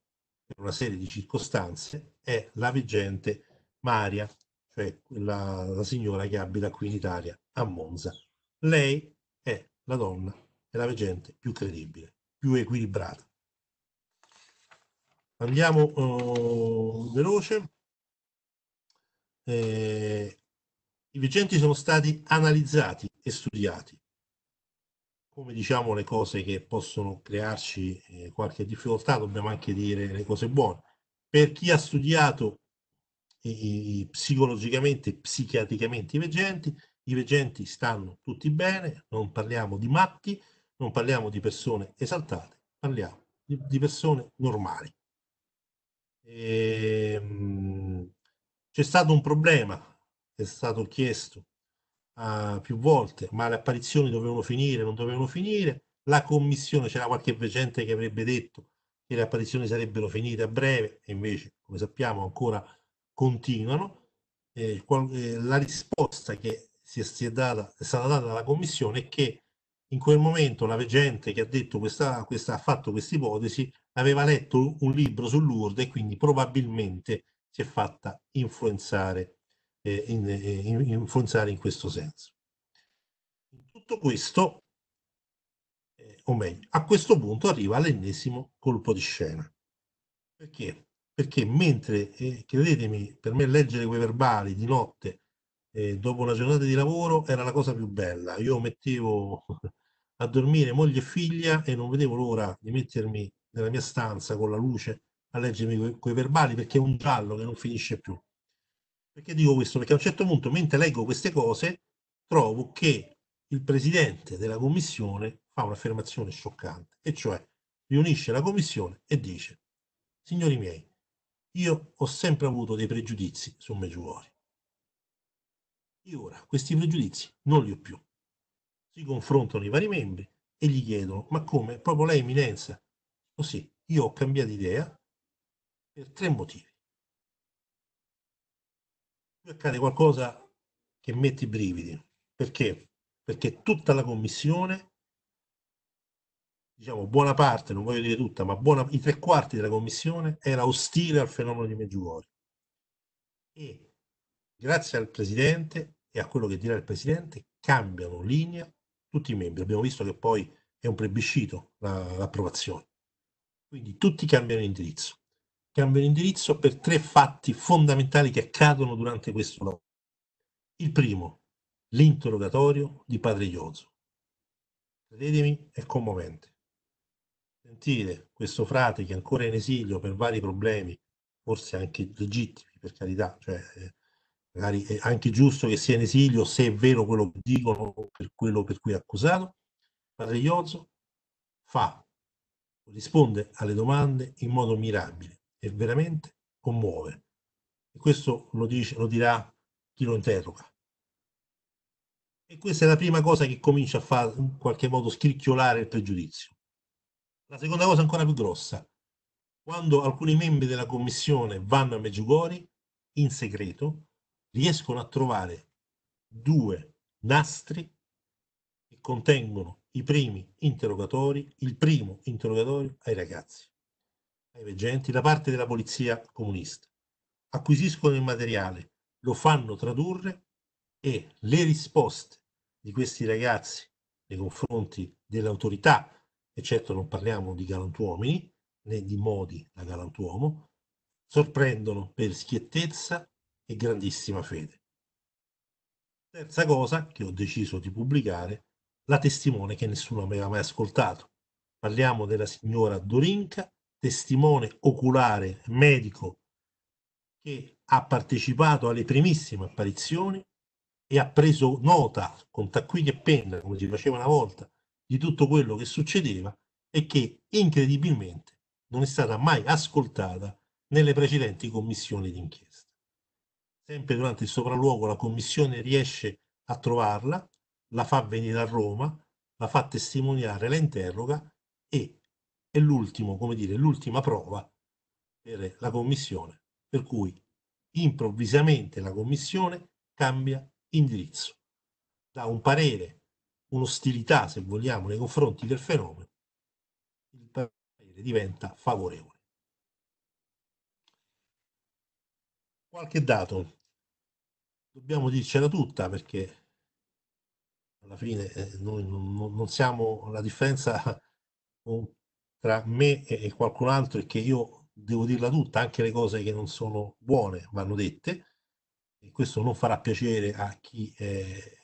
per una serie di circostanze, è la veggente Maria, cioè la, la signora che abita qui in Italia, a Monza. Lei è la donna, è la veggente più credibile più equilibrata. Andiamo oh, veloce. Eh, I vegenti sono stati analizzati e studiati. Come diciamo le cose che possono crearci eh, qualche difficoltà, dobbiamo anche dire le cose buone. Per chi ha studiato eh, psicologicamente e psichiatricamente i veggenti, i vegenti stanno tutti bene, non parliamo di matti, non parliamo di persone esaltate, parliamo di, di persone normali. Ehm, c'è stato un problema, è stato chiesto uh, più volte, ma le apparizioni dovevano finire, non dovevano finire. La commissione, c'era qualche vecente che avrebbe detto che le apparizioni sarebbero finite a breve, e invece, come sappiamo, ancora continuano. Eh, qual, eh, la risposta che si è, si è, data, è stata data dalla commissione è che in quel momento la gente che ha, detto questa, questa, ha fatto questa ipotesi aveva letto un libro sull'Urde e quindi probabilmente si è fatta influenzare, eh, in, eh, in, influenzare in questo senso. In tutto questo, eh, o meglio, a questo punto arriva l'ennesimo colpo di scena. Perché? Perché mentre, eh, credetemi, per me leggere quei verbali di notte, eh, dopo una giornata di lavoro, era la cosa più bella. Io mettevo a dormire moglie e figlia e non vedevo l'ora di mettermi nella mia stanza con la luce a leggermi que- quei verbali perché è un giallo che non finisce più. Perché dico questo? Perché a un certo punto, mentre leggo queste cose, trovo che il presidente della commissione fa un'affermazione scioccante, e cioè riunisce la commissione e dice, signori miei, io ho sempre avuto dei pregiudizi su Meggiuori. Io ora questi pregiudizi non li ho più si confrontano i vari membri e gli chiedono, ma come? Proprio lei eminenza? Così, oh io ho cambiato idea per tre motivi. Qui accade qualcosa che mette i brividi. Perché? Perché tutta la commissione, diciamo buona parte, non voglio dire tutta, ma buona, i tre quarti della commissione era ostile al fenomeno di Meggiugori. E grazie al Presidente e a quello che dirà il Presidente, cambiano linea tutti i membri. Abbiamo visto che poi è un plebiscito l'approvazione. Quindi tutti cambiano indirizzo. Cambiano indirizzo per tre fatti fondamentali che accadono durante questo lavoro. Il primo, l'interrogatorio di padre Ioso. Credetemi, è commovente. Sentire questo frate che è ancora in esilio per vari problemi, forse anche legittimi per carità, cioè eh, magari è anche giusto che sia in esilio se è vero quello che dicono per quello per cui è accusato. Padre Iozzo fa, risponde alle domande in modo mirabile e veramente commuove. E questo lo, dice, lo dirà chi lo interroga. E questa è la prima cosa che comincia a fare in qualche modo scricchiolare il pregiudizio. La seconda cosa ancora più grossa, quando alcuni membri della commissione vanno a Meggiugori in segreto riescono a trovare due nastri che contengono i primi interrogatori, il primo interrogatorio ai ragazzi, ai veggenti, da parte della polizia comunista. Acquisiscono il materiale, lo fanno tradurre e le risposte di questi ragazzi nei confronti dell'autorità, eccetto non parliamo di galantuomini né di modi da galantuomo, sorprendono per schiettezza, e grandissima fede. Terza cosa che ho deciso di pubblicare, la testimone che nessuno aveva mai ascoltato. Parliamo della signora Dorinca, testimone oculare medico che ha partecipato alle primissime apparizioni e ha preso nota con taccuini e penna, come si faceva una volta, di tutto quello che succedeva e che incredibilmente non è stata mai ascoltata nelle precedenti commissioni d'inchiesta. Sempre durante il sopralluogo la commissione riesce a trovarla, la fa venire a Roma, la fa testimoniare, la interroga e è l'ultimo, come dire, l'ultima prova per la commissione, per cui improvvisamente la commissione cambia indirizzo, da un parere, un'ostilità, se vogliamo, nei confronti del fenomeno, il parere diventa favorevole. Qualche dato dobbiamo dircela tutta perché alla fine eh, noi non, siamo la differenza tra me e qualcun altro è che io devo dirla tutta, anche le cose che non sono buone vanno dette e questo non farà piacere a chi eh,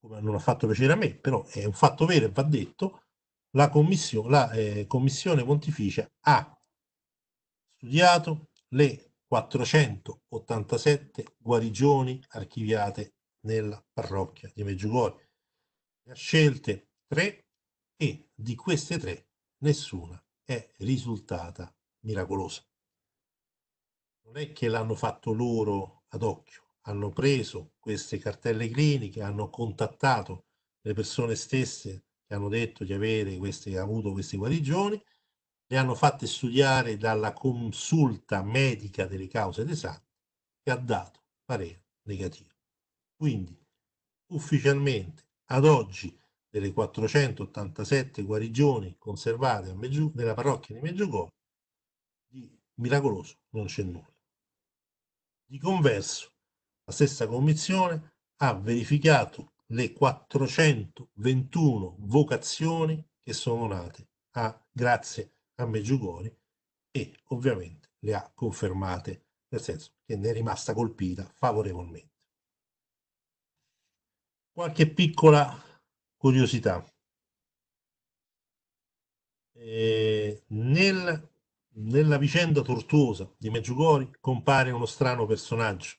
come non ha fatto piacere a me, però è un fatto vero e va detto, la commissione, la, eh, commissione pontificia ha studiato le 487 guarigioni archiviate nella parrocchia di Meggiugorio. Ne ha scelte tre e di queste tre nessuna è risultata miracolosa. Non è che l'hanno fatto loro ad occhio, hanno preso queste cartelle cliniche, hanno contattato le persone stesse che hanno detto di avere queste, avuto queste guarigioni, le hanno fatte studiare dalla consulta medica delle cause desatte che ha dato parere negativo. Quindi ufficialmente ad oggi delle 487 guarigioni conservate Meggiu, nella parrocchia di Meggiugorio di miracoloso non c'è nulla. Di converso la stessa commissione ha verificato le 421 vocazioni che sono nate a, ah, grazie a a Meggiugori e ovviamente le ha confermate, nel senso che ne è rimasta colpita favorevolmente. Qualche piccola curiosità. Eh, nel, nella vicenda tortuosa di Meggiugori compare uno strano personaggio.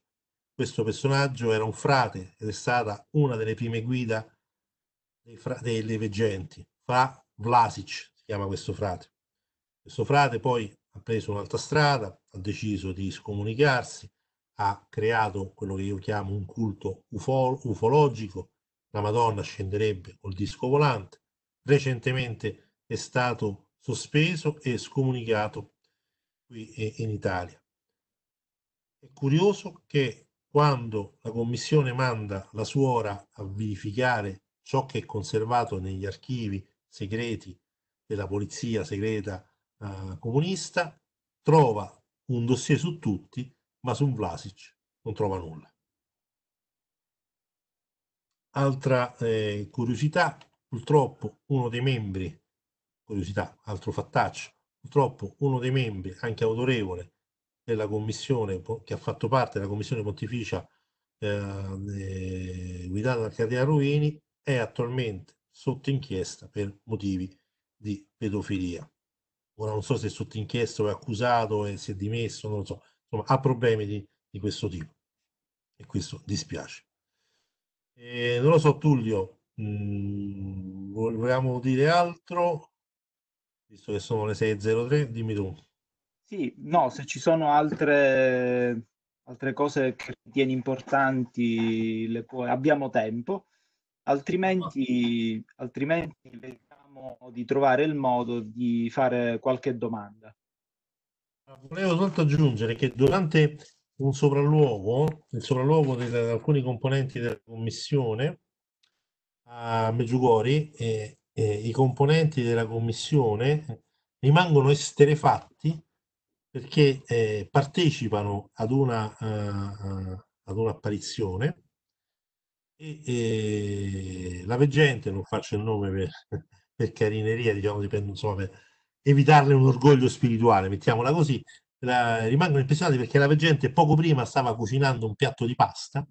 Questo personaggio era un frate ed è stata una delle prime guida dei, fra, dei, dei veggenti. Fa Vlasic si chiama questo frate. Questo frate poi ha preso un'altra strada, ha deciso di scomunicarsi, ha creato quello che io chiamo un culto ufo ufologico, la Madonna scenderebbe col disco volante, recentemente è stato sospeso e scomunicato qui in Italia. È curioso che quando la Commissione manda la suora a verificare ciò che è conservato negli archivi segreti della polizia segreta eh, comunista, trova un dossier su tutti, ma su Vlasic non trova nulla. Altra eh, curiosità, purtroppo uno dei membri, curiosità, altro fattaccio, purtroppo uno dei membri, anche autorevole, della commissione, che ha fatto parte della commissione pontificia ehm, eh, guidata dal cardinale Rovini, è attualmente sotto inchiesta per motivi di pedofilia ora non so se è sotto inchiesta o è accusato e si è dimesso, non lo so, insomma ha problemi di, di questo tipo e questo dispiace. E non lo so Tullio, mh, mm, volevamo dire altro, visto che sono le 6.03, dimmi tu. Sì, no, se ci sono altre, altre cose che ritieni importanti, le puoi... abbiamo tempo, altrimenti, altrimenti cerchiamo di trovare il modo di fare qualche domanda. Volevo soltanto aggiungere che durante un sopralluogo, il sopralluogo di alcuni componenti della commissione a Meggiugori, eh, eh, i componenti della commissione rimangono esterefatti perché eh, partecipano ad una, uh, ad un'apparizione e, e, la veggente, non faccio il nome per, per carineria, diciamo, dipende, insomma, per evitarle un orgoglio spirituale, mettiamola così, la, rimangono impressionati perché la gente poco prima stava cucinando un piatto di pasta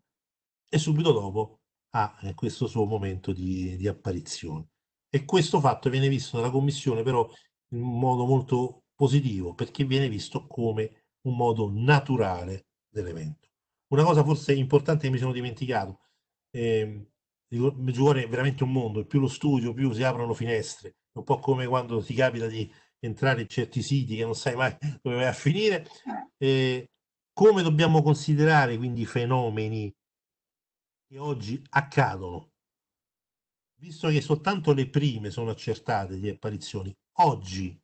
e subito dopo ha ah, questo suo momento di, di, apparizione. E questo fatto viene visto dalla Commissione però in modo molto positivo perché viene visto come un modo naturale dell'evento. Una cosa forse importante che mi sono dimenticato, eh, il Meggiugorje è veramente un mondo, più lo studio, più si aprono finestre, un po' come quando ti capita di entrare in certi siti che non sai mai dove vai a finire. Eh. E come dobbiamo considerare quindi i fenomeni che oggi accadono? Visto che soltanto le prime sono accertate di apparizioni, oggi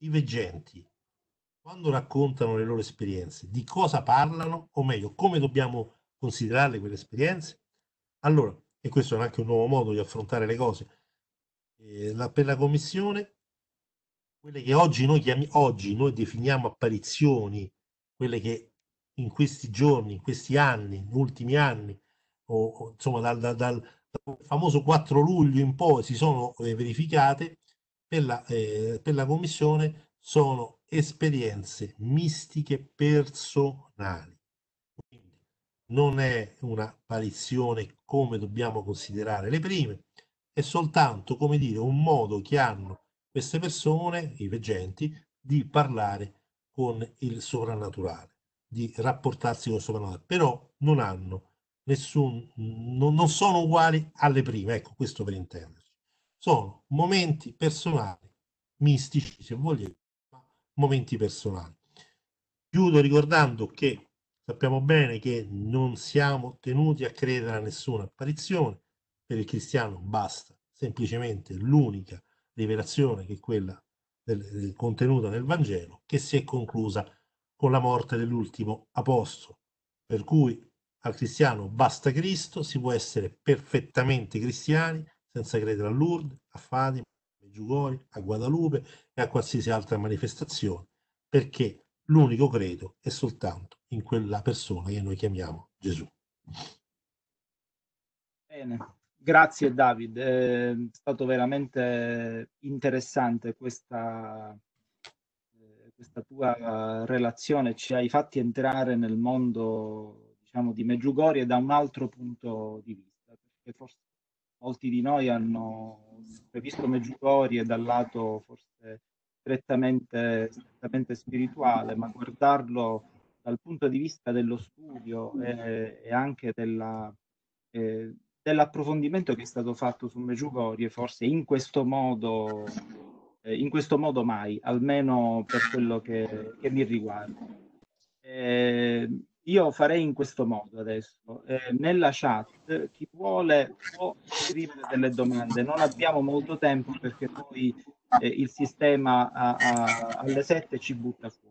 i veggenti, quando raccontano le loro esperienze, di cosa parlano, o meglio, come dobbiamo considerarle quelle esperienze? Allora, e questo è anche un nuovo modo di affrontare le cose. Eh, la, per la commissione, quelle che oggi noi, chiami, oggi noi definiamo apparizioni, quelle che in questi giorni, in questi anni, negli ultimi anni, o, o insomma dal, dal, dal, famoso 4 luglio in poi si sono eh, verificate, per la, eh, per la commissione sono esperienze mistiche personali non è un'apparizione come dobbiamo considerare le prime, è soltanto, come dire, un modo che hanno queste persone, i veggenti, di parlare con il sovrannaturale, di rapportarsi con il sovrannaturale, però non hanno nessun, non, non sono uguali alle prime, ecco questo per intenderci. Sono momenti personali, mistici se vogliamo, ma momenti personali. Chiudo ricordando che Sappiamo bene che non siamo tenuti a credere a nessuna apparizione, per il cristiano basta semplicemente l'unica rivelazione che è quella del, del, contenuta nel Vangelo, che si è conclusa con la morte dell'ultimo apostolo. Per cui al cristiano basta Cristo, si può essere perfettamente cristiani senza credere a Lourdes, a Fatima, a Giugori, a Guadalupe e a qualsiasi altra manifestazione, perché l'unico credo è soltanto in quella persona che noi chiamiamo Gesù. Bene, grazie David, eh, è stato veramente interessante questa, eh, questa tua relazione, ci hai fatti entrare nel mondo diciamo, di Meggiugorie da un altro punto di vista, perché forse molti di noi hanno previsto Meggiugorie dal lato forse strettamente, strettamente spirituale, ma guardarlo dal punto di vista dello studio e, e anche della, eh, dell'approfondimento che è stato fatto su Meggiugorie, forse in questo modo, eh, in questo modo mai, almeno per quello che, che mi riguarda. Eh, io farei in questo modo adesso. Eh, nella chat chi vuole può scrivere delle domande. Non abbiamo molto tempo perché poi eh, il sistema a, a, alle 7 ci butta fuori.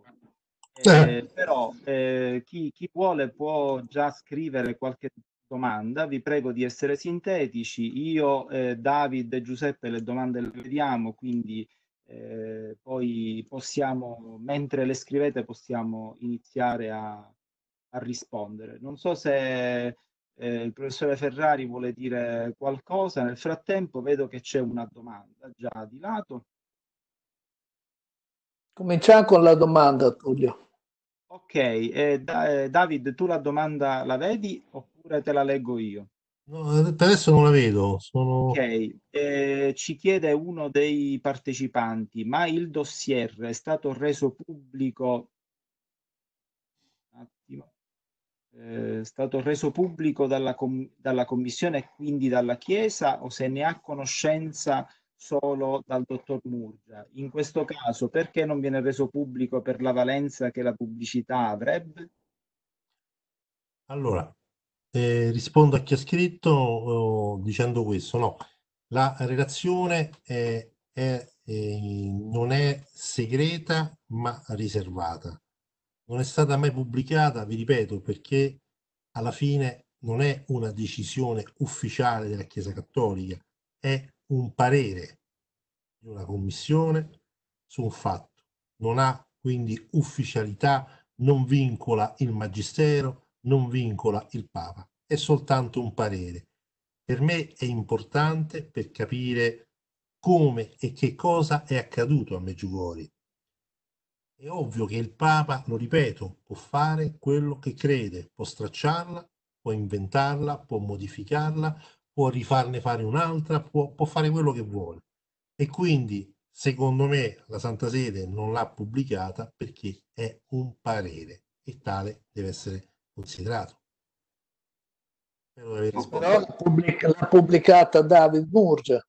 Eh, però eh, chi, chi vuole può già scrivere qualche domanda, vi prego di essere sintetici. Io, eh, David e Giuseppe le domande le vediamo, quindi eh, poi possiamo, mentre le scrivete, possiamo iniziare a, a rispondere. Non so se eh, il professore Ferrari vuole dire qualcosa, nel frattempo vedo che c'è una domanda già di lato. Cominciamo con la domanda, Tullio. Ok, eh, da, eh, David, tu la domanda la vedi oppure te la leggo io? No, adesso non la vedo. Sono... Ok, eh, ci chiede uno dei partecipanti, ma il dossier è stato reso pubblico Eh, stato reso pubblico dalla, com- dalla Commissione e quindi dalla Chiesa o se ne ha conoscenza solo dal dottor Murgia. In questo caso perché non viene reso pubblico per la valenza che la pubblicità avrebbe? Allora, eh, rispondo a chi ha scritto oh, dicendo questo, no, la relazione è, è, è, eh, non è segreta ma riservata non è stata mai pubblicata, vi ripeto, perché alla fine non è una decisione ufficiale della Chiesa Cattolica, è un parere di una commissione su un fatto. Non ha quindi ufficialità, non vincola il Magistero, non vincola il Papa, è soltanto un parere. Per me è importante per capire come e che cosa è accaduto a Meggiugori, è ovvio che il Papa, lo ripeto, può fare quello che crede, può stracciarla, può inventarla, può modificarla, può rifarne fare un'altra, può, può fare quello che vuole. E quindi, secondo me, la Santa Sede non l'ha pubblicata perché è un parere e tale deve essere considerato. Però l'ha pubblicata David Murgia.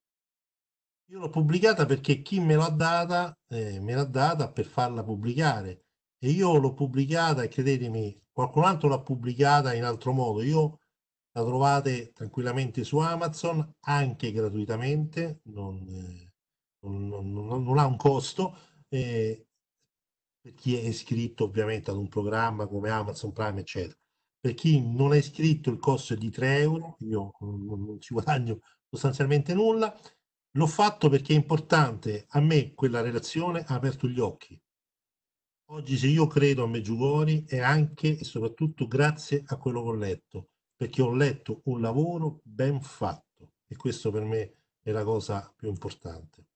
Io l'ho pubblicata perché chi me l'ha data, eh, me l'ha data per farla pubblicare. E io l'ho pubblicata e credetemi, qualcun altro l'ha pubblicata in altro modo. Io la trovate tranquillamente su Amazon, anche gratuitamente, non, eh, non, non, non ha un costo. Eh, per chi è iscritto ovviamente ad un programma come Amazon Prime, eccetera. Per chi non è iscritto il costo è di 3 euro, io non, non ci guadagno sostanzialmente nulla L'ho fatto perché è importante. A me quella relazione ha aperto gli occhi. Oggi se io credo a Meggiugori è anche e soprattutto grazie a quello che ho letto, perché ho letto un lavoro ben fatto e questo per me è la cosa più importante.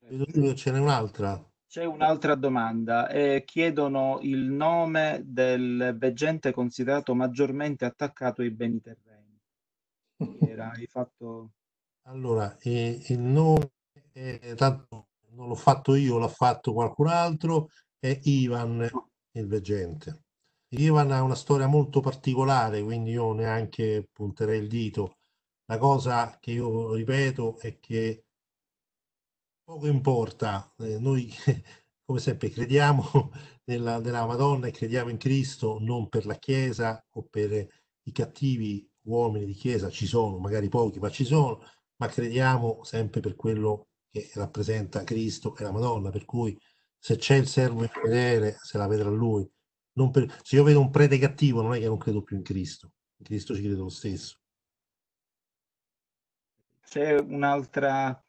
Vedo che ce n'è un'altra. C'è un'altra domanda. Eh, chiedono il nome del veggente considerato maggiormente attaccato ai beni terreni. Era, hai fatto allora, eh, il nome è, tanto non l'ho fatto io, l'ha fatto qualcun altro, è Ivan il veggente. Ivan ha una storia molto particolare, quindi io neanche punterei il dito. La cosa che io ripeto è che poco importa, eh, noi come sempre crediamo nella, nella, Madonna e crediamo in Cristo non per la Chiesa o per i cattivi uomini di Chiesa, ci sono, magari pochi, ma ci sono, ma crediamo sempre per quello che rappresenta Cristo e la Madonna, per cui se c'è il servo infedele se la vedrà lui. Per, se io vedo un prete cattivo non è che non credo più in Cristo, in Cristo ci credo lo stesso. C'è un'altra,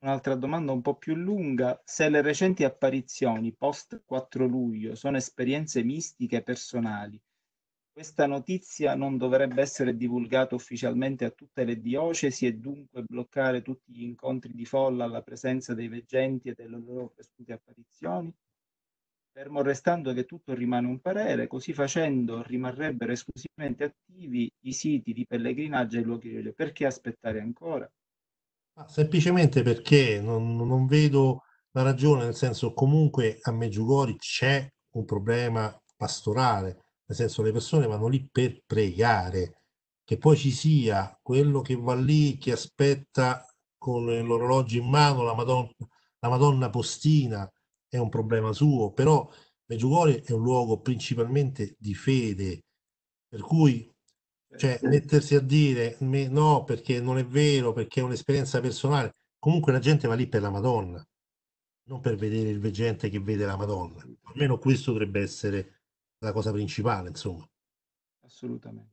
un'altra domanda un po' più lunga. Se le recenti apparizioni post 4 luglio sono esperienze mistiche personali, questa notizia non dovrebbe essere divulgata ufficialmente a tutte le diocesi e dunque bloccare tutti gli incontri di folla alla presenza dei veggenti e delle loro presunte apparizioni? Fermo restando che tutto rimane un parere, così facendo rimarrebbero esclusivamente attivi i siti di pellegrinaggio e i luoghi religiosi. Perché aspettare ancora? Ma semplicemente perché non, non vedo la ragione, nel senso comunque a Meggiugori c'è un problema pastorale nel senso le persone vanno lì per pregare, che poi ci sia quello che va lì, che aspetta con l'orologio in mano la Madonna, la Madonna postina, è un problema suo, però Meggiugorje è un luogo principalmente di fede, per cui cioè, eh, mettersi a dire no perché non è vero, perché è un'esperienza personale, comunque la gente va lì per la Madonna, non per vedere il veggente che vede la Madonna, almeno questo dovrebbe essere la cosa principale, insomma. Assolutamente.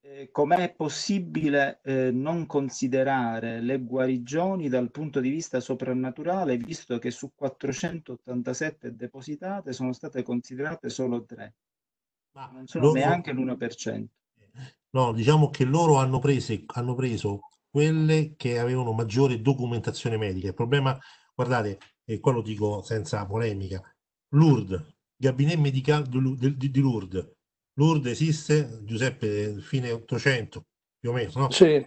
Eh, com'è possibile eh, non considerare le guarigioni dal punto di vista soprannaturale, visto che su 487 depositate sono state considerate solo tre? Ma non sono loro... neanche l'1%. No, diciamo che loro hanno, prese, hanno preso quelle che avevano maggiore documentazione medica. Il problema, guardate, e qua lo dico senza polemica, Lourdes Gabinet Medical di Lourdes. Lourdes esiste, Giuseppe, fine 800 più o meno, no? Sì,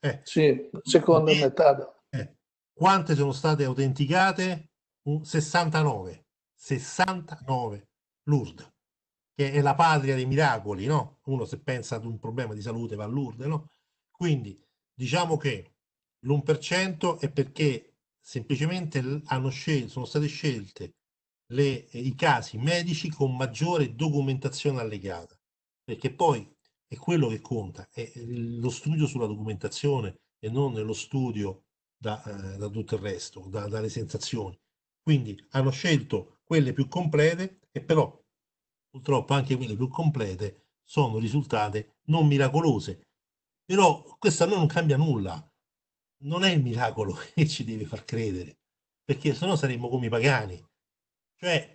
eh, sì seconda eh, metà. Eh. Quante sono state autenticate? 69, 69 Lourdes, che è la patria dei miracoli, no? Uno se pensa ad un problema di salute va a Lourdes, no? Quindi diciamo che l'1% è perché semplicemente hanno scelto, sono state scelte le, eh, i casi medici con maggiore documentazione allegata, perché poi è quello che conta, è lo studio sulla documentazione e non lo studio da, eh, da tutto il resto, da, dalle sensazioni. Quindi hanno scelto quelle più complete e però purtroppo anche quelle più complete sono risultate non miracolose. Però questo a noi non cambia nulla, non è il miracolo che ci deve far credere, perché sennò saremmo come i pagani cioè,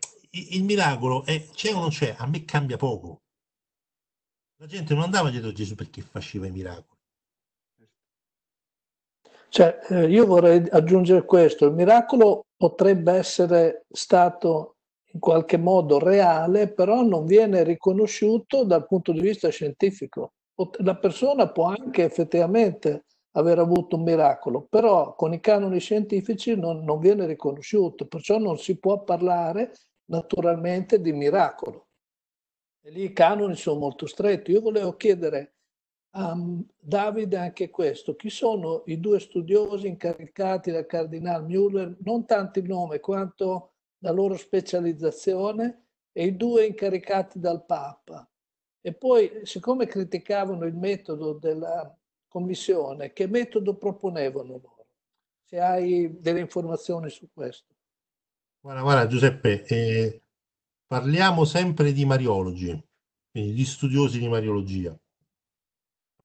il miracolo è c'è o non c'è, a me cambia poco. La gente non andava dietro Gesù perché faceva i miracoli. Cioè, eh, io vorrei aggiungere questo, il miracolo potrebbe essere stato in qualche modo reale, però non viene riconosciuto dal punto di vista scientifico. La persona può anche effettivamente aver avuto un miracolo, però con i canoni scientifici non, non viene riconosciuto, perciò non si può parlare naturalmente di miracolo. E lì i canoni sono molto stretti. Io volevo chiedere a mm, Davide anche questo, chi sono i due studiosi incaricati dal Cardinal Müller, non tanto il nome quanto la loro specializzazione, e i due incaricati dal Papa. E poi, siccome criticavano il metodo della commissione, che metodo proponevano loro? Se hai delle informazioni su questo. Guarda, guarda Giuseppe, eh, parliamo sempre di mariologi, quindi di studiosi di mariologia.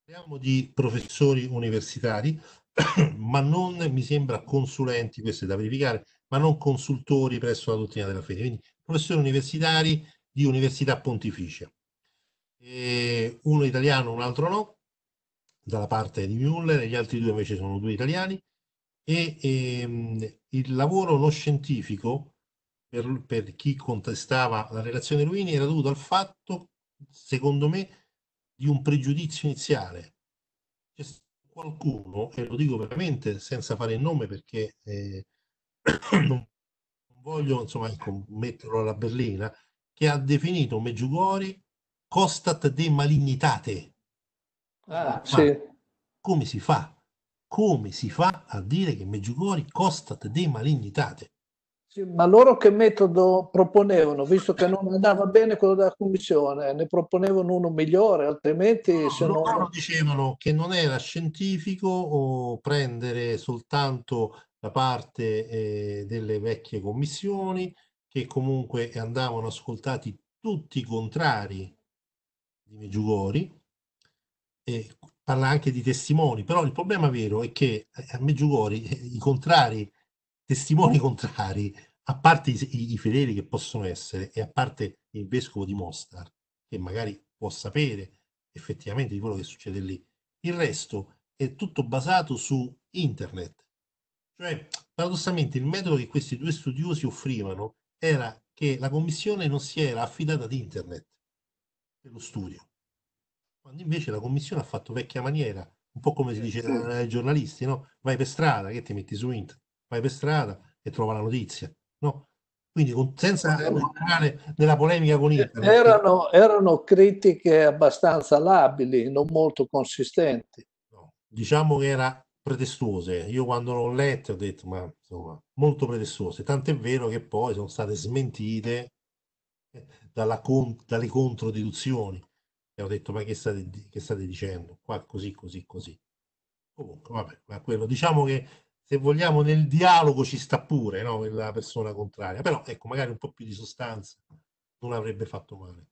Parliamo di professori universitari, ma non, mi sembra, consulenti, questo è da verificare, ma non consultori presso la dottrina della fede, quindi professori universitari di università pontificia. E uno italiano, un altro no, dalla parte di Müller e gli altri due invece sono due italiani e, e ehm, il lavoro non scientifico per, per, chi contestava la relazione Ruini era dovuto al fatto, secondo me, di un pregiudizio iniziale. C'è qualcuno, e lo dico veramente senza fare il nome perché eh, non voglio insomma, ecco, metterlo alla berlina, che ha definito Meggiugori costat de malignitate, Ah, sì. Come si fa? Come si fa a dire che Meggiugori costat de malignitate? Sì, ma loro che metodo proponevano, visto che non andava bene quello della commissione, ne proponevano uno migliore, altrimenti no, se loro non... dicevano che non era scientifico o prendere soltanto la parte eh, delle vecchie commissioni, che comunque andavano ascoltati tutti i contrari di Meggiugori, eh, parla anche di testimoni, però il problema vero è che eh, a Meggiugori eh, i contrari, testimoni contrari, a parte i, i fedeli che possono essere e a parte il vescovo di Mostar, che magari può sapere effettivamente di quello che succede lì, il resto è tutto basato su internet. Cioè, paradossalmente, il metodo che questi due studiosi offrivano era che la commissione non si era affidata ad internet per lo studio quando invece la commissione ha fatto vecchia maniera, un po' come si dice sì. ai giornalisti, no? Vai per strada, che ti metti su internet, vai per strada e trova la notizia, no? Quindi con, senza entrare nella polemica con internet. Erano, erano critiche abbastanza labili, non molto consistenti. No, diciamo che era pretestuose. Io quando l'ho letto ho detto, ma insomma, molto pretestuose. Tant'è vero che poi sono state smentite eh, dalla con, dalle controdiduzioni ho detto ma che state, che state dicendo qua così così così comunque vabbè ma quello diciamo che se vogliamo nel dialogo ci sta pure no? la persona contraria però ecco magari un po' più di sostanza non avrebbe fatto male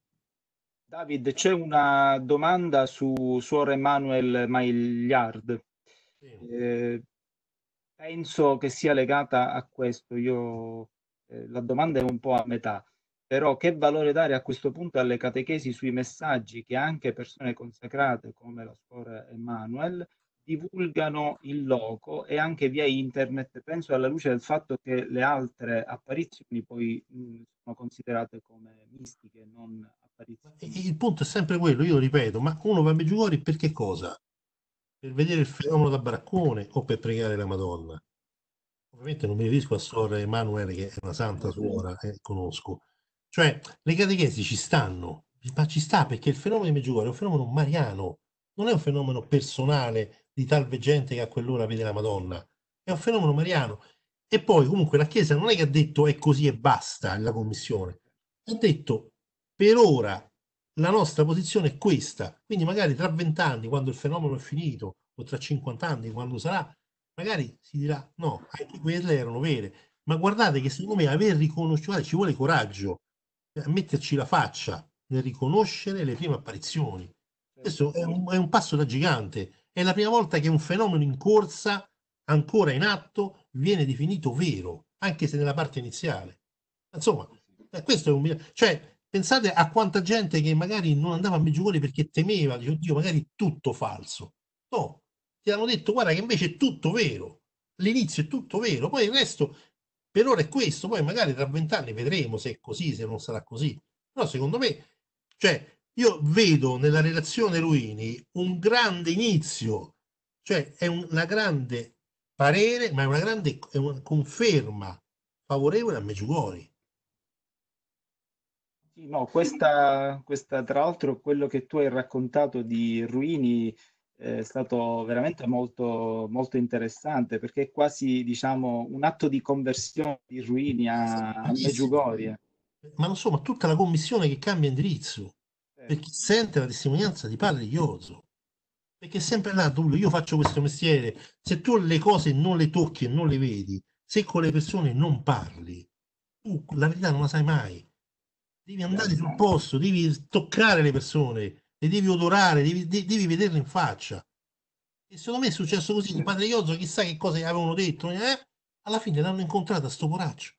David c'è una domanda su suor Emanuel Maillard sì. eh, penso che sia legata a questo io eh, la domanda è un po' a metà però che valore dare a questo punto alle catechesi sui messaggi che anche persone consacrate come la suora Emanuel divulgano in loco e anche via internet, penso alla luce del fatto che le altre apparizioni poi mh, sono considerate come mistiche, non apparizioni. Il punto è sempre quello, io ripeto, ma uno va a Meggiugori per che cosa? Per vedere il fenomeno da baraccone o per pregare la Madonna? Ovviamente non mi riferisco a suora Emanuele, che è una santa suora, eh, conosco, cioè, le catechesi ci stanno, ma ci sta perché il fenomeno di Meggiugorio è un fenomeno mariano, non è un fenomeno personale di tal veggente che a quell'ora vede la Madonna, è un fenomeno mariano. E poi comunque la Chiesa non è che ha detto è così e basta la commissione, ha detto per ora la nostra posizione è questa, quindi magari tra vent'anni, quando il fenomeno è finito, o tra 50 anni, quando sarà, magari si dirà no, anche quelle erano vere. Ma guardate che secondo me aver riconosciuto, ci vuole coraggio metterci la faccia nel riconoscere le prime apparizioni. Questo è un, è un passo da gigante. È la prima volta che un fenomeno in corsa, ancora in atto, viene definito vero, anche se nella parte iniziale. Insomma, eh, questo è un... Cioè, pensate a quanta gente che magari non andava a Meggiugorje perché temeva, dice, oddio, magari tutto falso. No, ti hanno detto, guarda che invece è tutto vero. L'inizio è tutto vero, poi il resto per ora è questo, poi magari tra vent'anni vedremo se è così, se non sarà così. Però secondo me, cioè, io vedo nella relazione Ruini un grande inizio, cioè è una grande parere, ma è una grande è una conferma favorevole a Meggiugori. No, questa, questa tra l'altro quello che tu hai raccontato di Ruini eh, è stato veramente molto, molto interessante perché è quasi diciamo, un atto di conversione di ruini a, a Meggiugorie. Ma insomma, tutta la commissione che cambia indirizzo eh. perché sente la testimonianza di padre Ioso. Perché è sempre là, tu, io faccio questo mestiere, se tu le cose non le tocchi e non le vedi, se con le persone non parli, tu la verità non la sai mai. Devi andare eh, sul posto, devi toccare le persone, le devi odorare, devi, de- devi vederle in faccia. E secondo me è successo così, il padre Iozzo chissà che cosa gli avevano detto, eh? alla fine l'hanno incontrata sto poraccio.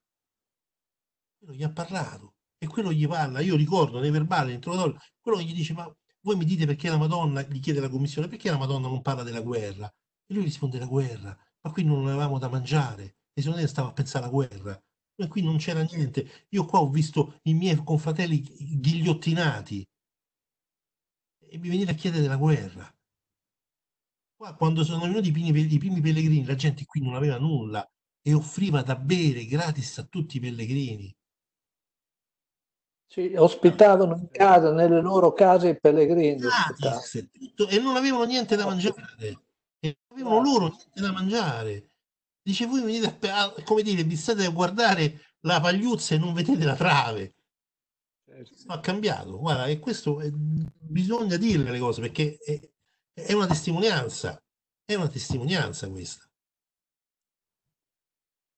Quello gli ha parlato e quello gli parla, io ricordo nei verbali, nell'introduttore, quello gli dice ma voi mi dite perché la Madonna, gli chiede la commissione, perché la Madonna non parla della guerra? E lui risponde la guerra, ma qui non avevamo da mangiare, e secondo me stava a pensare alla guerra. E qui non c'era niente. Io qua ho visto i miei confratelli ghigliottinati, e mi venite a chiedere la guerra. Qua, quando sono venuti i primi, i primi pellegrini, la gente qui non aveva nulla e offriva da bere gratis a tutti i pellegrini. Sì, ospitavano in casa, nelle loro case i pellegrini. Gratis, tutto, e non avevano niente da mangiare. E avevano loro niente da mangiare. Dice, voi venite a, come dire, vi state a guardare la pagliuzza e non vedete la trave ha cambiato. Guarda, e questo è, eh, bisogna dirle le cose perché è, è una testimonianza, è una testimonianza questa.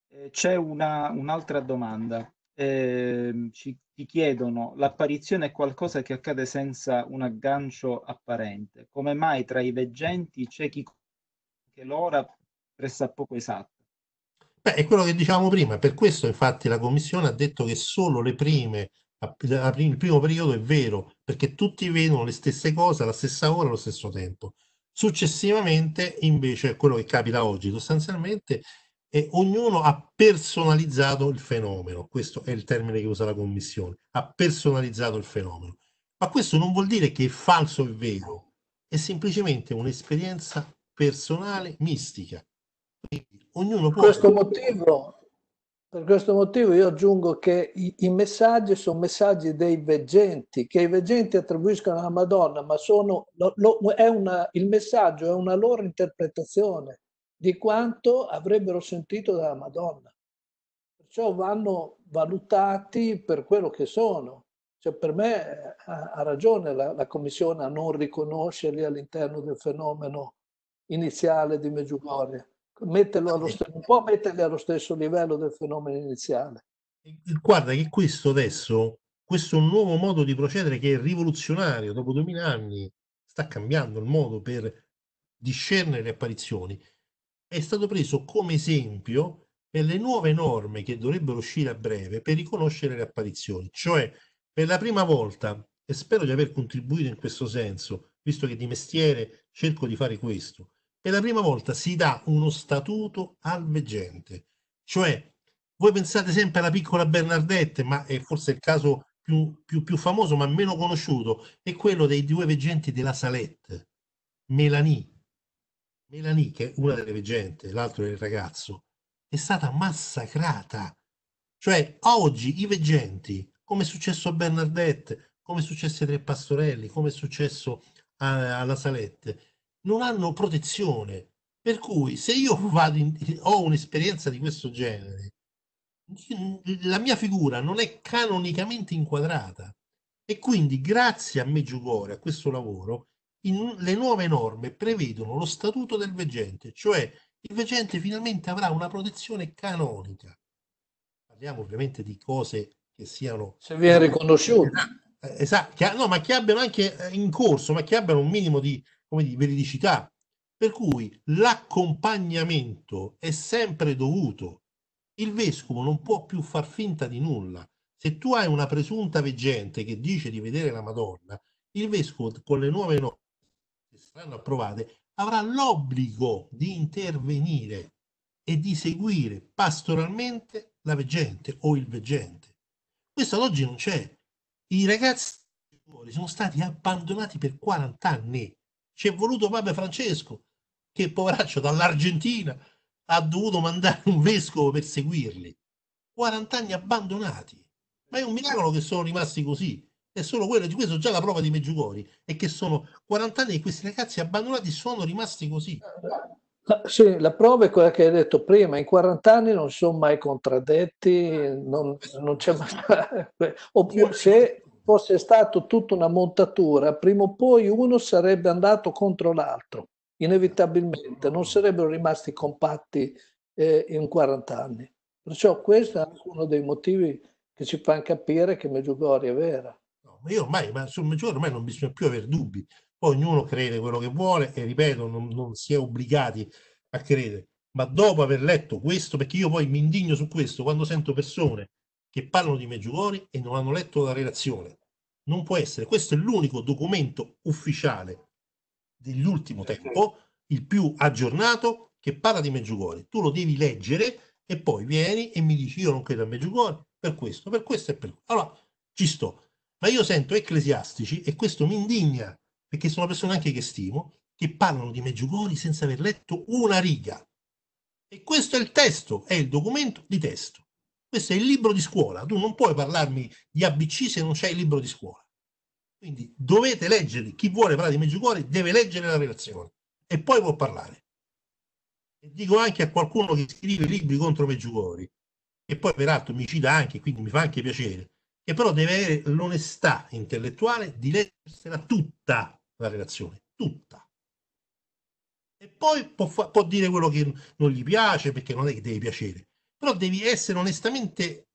Eh, c'è una, un'altra domanda. Eh, ci, ti chiedono, l'apparizione è qualcosa che accade senza un aggancio apparente. Come mai tra i veggenti c'è chi che l'ora pressa poco esatta? Beh, è quello che dicevamo prima, per questo infatti la Commissione ha detto che solo le prime il primo periodo è vero, perché tutti vedono le stesse cose alla stessa ora, allo stesso tempo. Successivamente, invece, quello che capita oggi sostanzialmente è ognuno ha personalizzato il fenomeno, questo è il termine che usa la Commissione, ha personalizzato il fenomeno. Ma questo non vuol dire che è falso e vero, è semplicemente un'esperienza personale mistica. Quindi, ognuno può... Questo motivo per questo motivo io aggiungo che i, i, messaggi sono messaggi dei veggenti, che i veggenti attribuiscono alla Madonna, ma sono, lo, lo, una, il messaggio è una loro interpretazione di quanto avrebbero sentito dalla Madonna. Perciò vanno valutati per quello che sono. Cioè per me eh, ha, ha ragione la, la, Commissione a non riconoscerli all'interno del fenomeno iniziale di Meggiugorie stesso, un po' metterli allo stesso livello del fenomeno iniziale. Guarda che questo adesso, questo nuovo modo di procedere che è rivoluzionario, dopo 2000 anni sta cambiando il modo per discernere le apparizioni, è stato preso come esempio per le nuove norme che dovrebbero uscire a breve per riconoscere le apparizioni, cioè per la prima volta, e spero di aver contribuito in questo senso, visto che di mestiere cerco di fare questo, per la prima volta si dà uno statuto al veggente, cioè voi pensate sempre alla piccola Bernardette, ma è forse il caso più, più, più famoso, ma meno conosciuto, è quello dei due veggenti della Salette, Melanie. Melanie, che è una delle veggenti, l'altro è il ragazzo, è stata massacrata. Cioè, oggi i veggenti, come è successo a Bernardette, come è successo ai Tre Pastorelli, come è successo a, alla Salette, non hanno protezione. Per cui se io in, ho un'esperienza di questo genere, la mia figura non è canonicamente inquadrata e quindi grazie a Meggiugore, a questo lavoro, in, le nuove norme prevedono lo statuto del veggente, cioè il veggente finalmente avrà una protezione canonica. Parliamo ovviamente di cose che siano... Se viene riconosciuto. Eh, esatto, no, ma che abbiano anche eh, in corso, ma che abbiano un minimo di come di veridicità. Per cui l'accompagnamento è sempre dovuto. Il vescovo non può più far finta di nulla. Se tu hai una presunta veggente che dice di vedere la Madonna, il vescovo con le nuove norme che saranno approvate avrà l'obbligo di intervenire e di seguire pastoralmente la veggente o il veggente. Questo ad oggi non c'è. I ragazzi sono stati abbandonati per 40 anni ci è voluto Papa Francesco, che poveraccio dall'Argentina ha dovuto mandare un vescovo per seguirli. 40 anni abbandonati. Ma è un miracolo che sono rimasti così. È solo quello, di questo già la prova di Meggiugori, è che sono 40 anni e questi ragazzi abbandonati sono rimasti così. La, sì, la prova è quella che hai detto prima, in 40 anni non sono mai contraddetti, non, non c'è mai... o se fosse stato tutta una montatura, prima o poi uno sarebbe andato contro l'altro, inevitabilmente, non sarebbero rimasti compatti eh, in 40 anni. Perciò questo è uno dei motivi che ci fa capire che Meggiugorie è vera. No, ma io ormai, ma sul Meggiugorie ormai non bisogna più avere dubbi, ognuno crede quello che vuole e ripeto, non, non si è obbligati a credere. Ma dopo aver letto questo, perché io poi mi indigno su questo, quando sento persone che parlano di Meggiugorje e non hanno letto la relazione. Non può essere, questo è l'unico documento ufficiale dell'ultimo tempo, il più aggiornato, che parla di Meggiugorje. Tu lo devi leggere e poi vieni e mi dici io non credo a Meggiugorje, per questo, per questo e per questo. Allora, ci sto. Ma io sento ecclesiastici, e questo mi indigna, perché sono persone anche che stimo, che parlano di Meggiugorje senza aver letto una riga. E questo è il testo, è il documento di testo. Questo è il libro di scuola, tu non puoi parlarmi di ABC se non c'è il libro di scuola. Quindi dovete leggere, chi vuole parlare di Meggiugorie deve leggere la relazione e poi può parlare. E dico anche a qualcuno che scrive libri contro Meggiugorie, che poi peraltro mi cita anche, quindi mi fa anche piacere, che però deve avere l'onestà intellettuale di leggersela tutta la relazione, tutta. E poi può, può, dire quello che non gli piace, perché non è che deve piacere, però devi essere onestamente,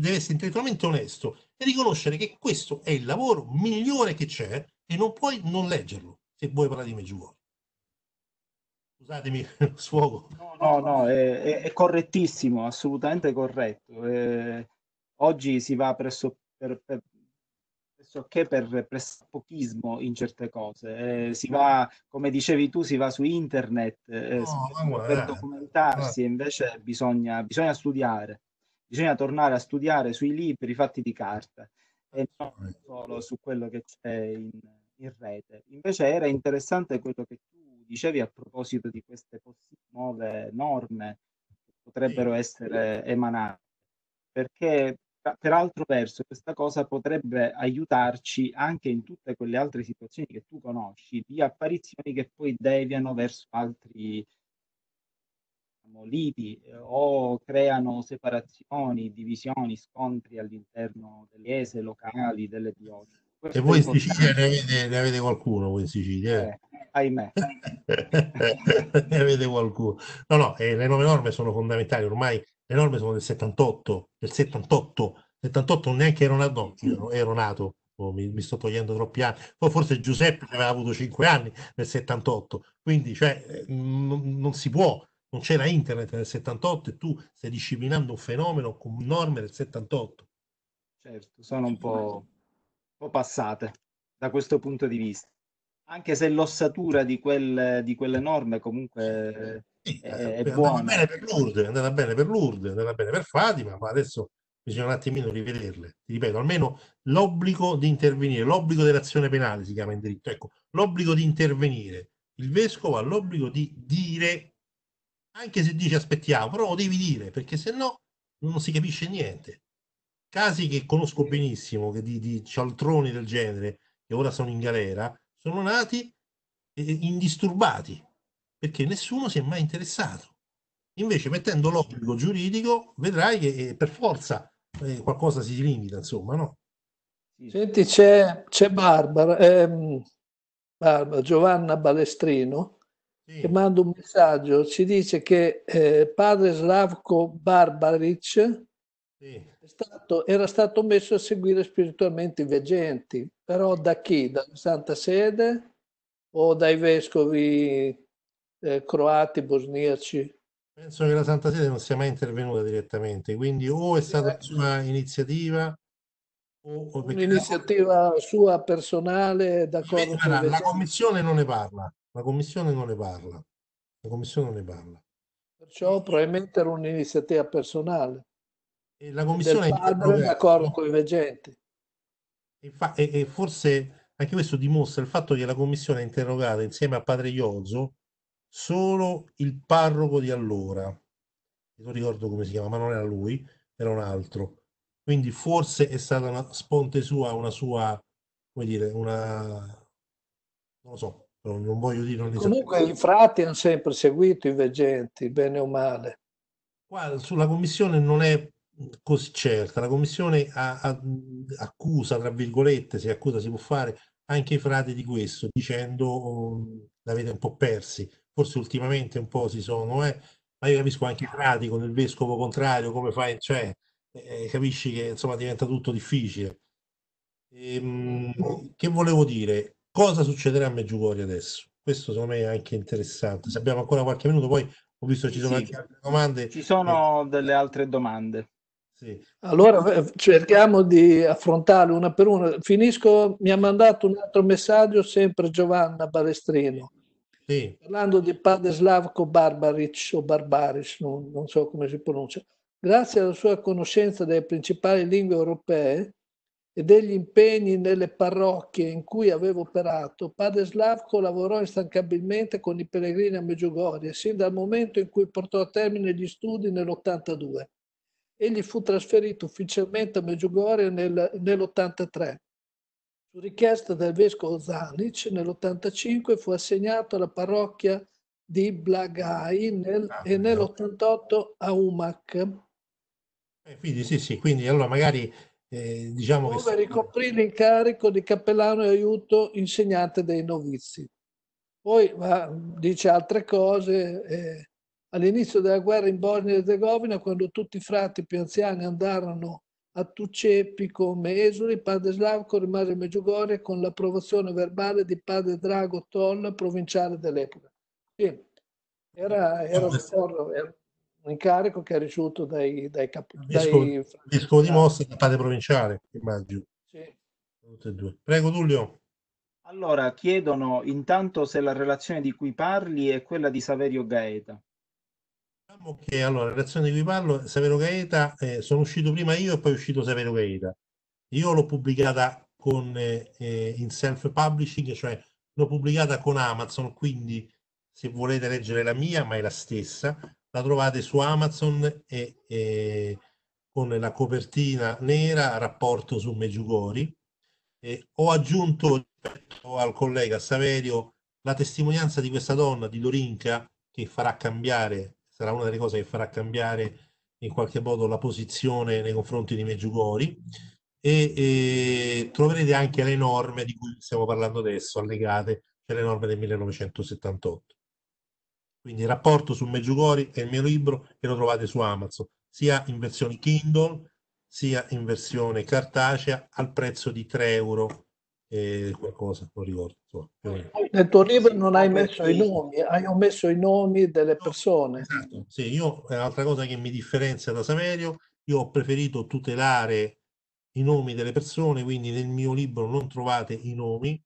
devi essere intellettualmente onesto e riconoscere che questo è il lavoro migliore che c'è e non puoi non leggerlo se vuoi parlare di Meggiugorio. Scusatemi, sfogo. No, no, no, è, è correttissimo, assolutamente corretto. Eh, oggi si va presso, per, per, che per pressapochismo in certe cose. Eh, si va, come dicevi tu, si va su internet eh, no, per eh, documentarsi, invece bisogna, bisogna, studiare, bisogna tornare a studiare sui libri fatti di carta e non ah, ecco. solo su quello che c'è in, in rete. Invece era interessante quello che tu dicevi a proposito di queste nuove norme che potrebbero essere emanate perché per altro verso questa cosa potrebbe aiutarci anche in tutte quelle altre situazioni che tu conosci di apparizioni che poi deviano verso altri diciamo, liti eh, o creano separazioni, divisioni, scontri all'interno delle ese locali, delle diocesi. E voi in Sicilia ne avete, ne avete, qualcuno voi in Sicilia? Eh, ahimè. ne avete qualcuno. No, no, eh, le nuove norme sono fondamentali, ormai le norme sono del 78, del 78, 78 non neanche ero nato, no, ero, nato, oh, mi, mi, sto togliendo troppi anni, poi forse Giuseppe aveva avuto 5 anni nel 78, quindi cioè, eh, non, non si può, non c'era internet nel 78 e tu stai disciplinando un fenomeno con norme del 78. Certo, sono un po', un po passate da questo punto di vista, anche se l'ossatura di, quel, di quelle norme comunque eh. Sì, è, eh, è buona. Bene per Lourdes, è andata bene per Lourdes, è andata bene per Fatima, ma adesso bisogna un attimino rivederle. Ti ripeto, almeno l'obbligo di intervenire, l'obbligo dell'azione penale si chiama in diritto, ecco, l'obbligo di intervenire. Il vescovo ha l'obbligo di dire, anche se dice aspettiamo, però lo devi dire, perché se no non si capisce niente. Casi che conosco benissimo, che di, di cialtroni del genere, che ora sono in galera, sono nati eh, indisturbati perché nessuno si è mai interessato. Invece mettendo l'obbligo giuridico vedrai che eh, per forza eh, qualcosa si limita, insomma, no? Senti, c'è, c'è Barbara, ehm, Barbara, Giovanna Balestrino sì. che manda un messaggio, ci dice che eh, padre Slavko Barbaric sì. stato, era stato messo a seguire spiritualmente i veggenti, però da chi? Dalla Santa Sede o dai vescovi eh, croati, bosniaci. Penso che la Santa Sede non sia mai intervenuta direttamente, quindi o è stata una sua iniziativa o, o perché... un'iniziativa sua personale d'accordo la, la commissione non ne parla, la commissione non ne parla. La commissione non ne parla. Perciò probabilmente era un'iniziativa personale. E la commissione del padre d'accordo con i veggenti. E, fa, e, e, forse anche questo dimostra il fatto che la commissione è interrogata insieme a padre Iozzo solo il parroco di allora, non ricordo come si chiama, ma non era lui, era un altro. Quindi forse è stata una sponte sua, una sua, come dire, una... non lo so, non voglio dire... Non Comunque sapevo. i frati hanno sempre seguito i veggenti, bene o male. Qua sulla commissione non è così certa, la commissione ha, ha, accusa, tra virgolette, si accusa si può fare, anche i frati di questo, dicendo mm, l'avete un po' persi, forse ultimamente un po' si sono, eh? ma io capisco anche i frati con il vescovo contrario, come fai, cioè, eh, capisci che insomma diventa tutto difficile. Ehm, che volevo dire? Cosa succederà a Meggiugorio adesso? Questo secondo me è anche interessante. Se abbiamo ancora qualche minuto, poi ho visto che ci sono sì, anche altre domande. Ci sono eh. delle altre domande. Sì. Allora eh, cerchiamo di affrontarle una per una. Finisco, mi ha mandato un altro messaggio sempre Giovanna Balestrino. Sì. Parlando di padre Slavko Barbaric o Barbaric, non, non so come si pronuncia, grazie alla sua conoscenza delle principali lingue europee e degli impegni nelle parrocchie in cui aveva operato, padre Slavko lavorò instancabilmente con i pellegrini a Meggiugorie sin dal momento in cui portò a termine gli studi nell'82. Egli fu trasferito ufficialmente a Meggiugorie nel, nell'83 su richiesta del vescovo Zanic nell'85 fu assegnato alla parrocchia di Blagai nel, ah, e nell'88 a Umac. Eh, quindi sì, sì, quindi allora magari eh, diciamo dove che... ricoprì l'incarico di cappellano e aiuto insegnante dei novizi. Poi va, dice altre cose. Eh, all'inizio della guerra in Bosnia e Herzegovina, quando tutti i frati più anziani andarono a Tucepico, Meesuri, padre Slavco rimase Meggiugorje con l'approvazione verbale di padre Drago Toll, provinciale dell'epoca. Sì, era, era, un, era, un incarico che ha ricevuto dai, dai capi. Dai Visconti Mossi da padre provinciale, immagino. Sì. Prego Tullio. Allora, chiedono intanto se la relazione di cui parli è quella di Saverio Gaeta. Diciamo che allora, la relazione di cui parlo, Severo Gaeta, eh, sono uscito prima io e poi è uscito Severo Gaeta. Io l'ho pubblicata con, eh, eh, in self-publishing, cioè l'ho pubblicata con Amazon, quindi se volete leggere la mia, ma è la stessa, la trovate su Amazon e, e con la copertina nera rapporto su Meggiugori. E ho aggiunto al collega Saverio la testimonianza di questa donna, di Dorinca, che farà cambiare sarà una delle cose che farà cambiare in qualche modo la posizione nei confronti di Meggiugori e, e, troverete anche le norme di cui stiamo parlando adesso allegate, alle cioè norme del 1978. Quindi il rapporto su Meggiugori è il mio libro e lo trovate su Amazon, sia in versione Kindle sia in versione cartacea al prezzo di 3 euro e qualcosa, non ricordo. Insomma, Nel tuo libro non hai messo i nomi, hai omesso i nomi delle persone. Esatto, sì, io è un'altra cosa che mi differenzia da Saverio, io ho preferito tutelare i nomi delle persone, quindi nel mio libro non trovate i nomi,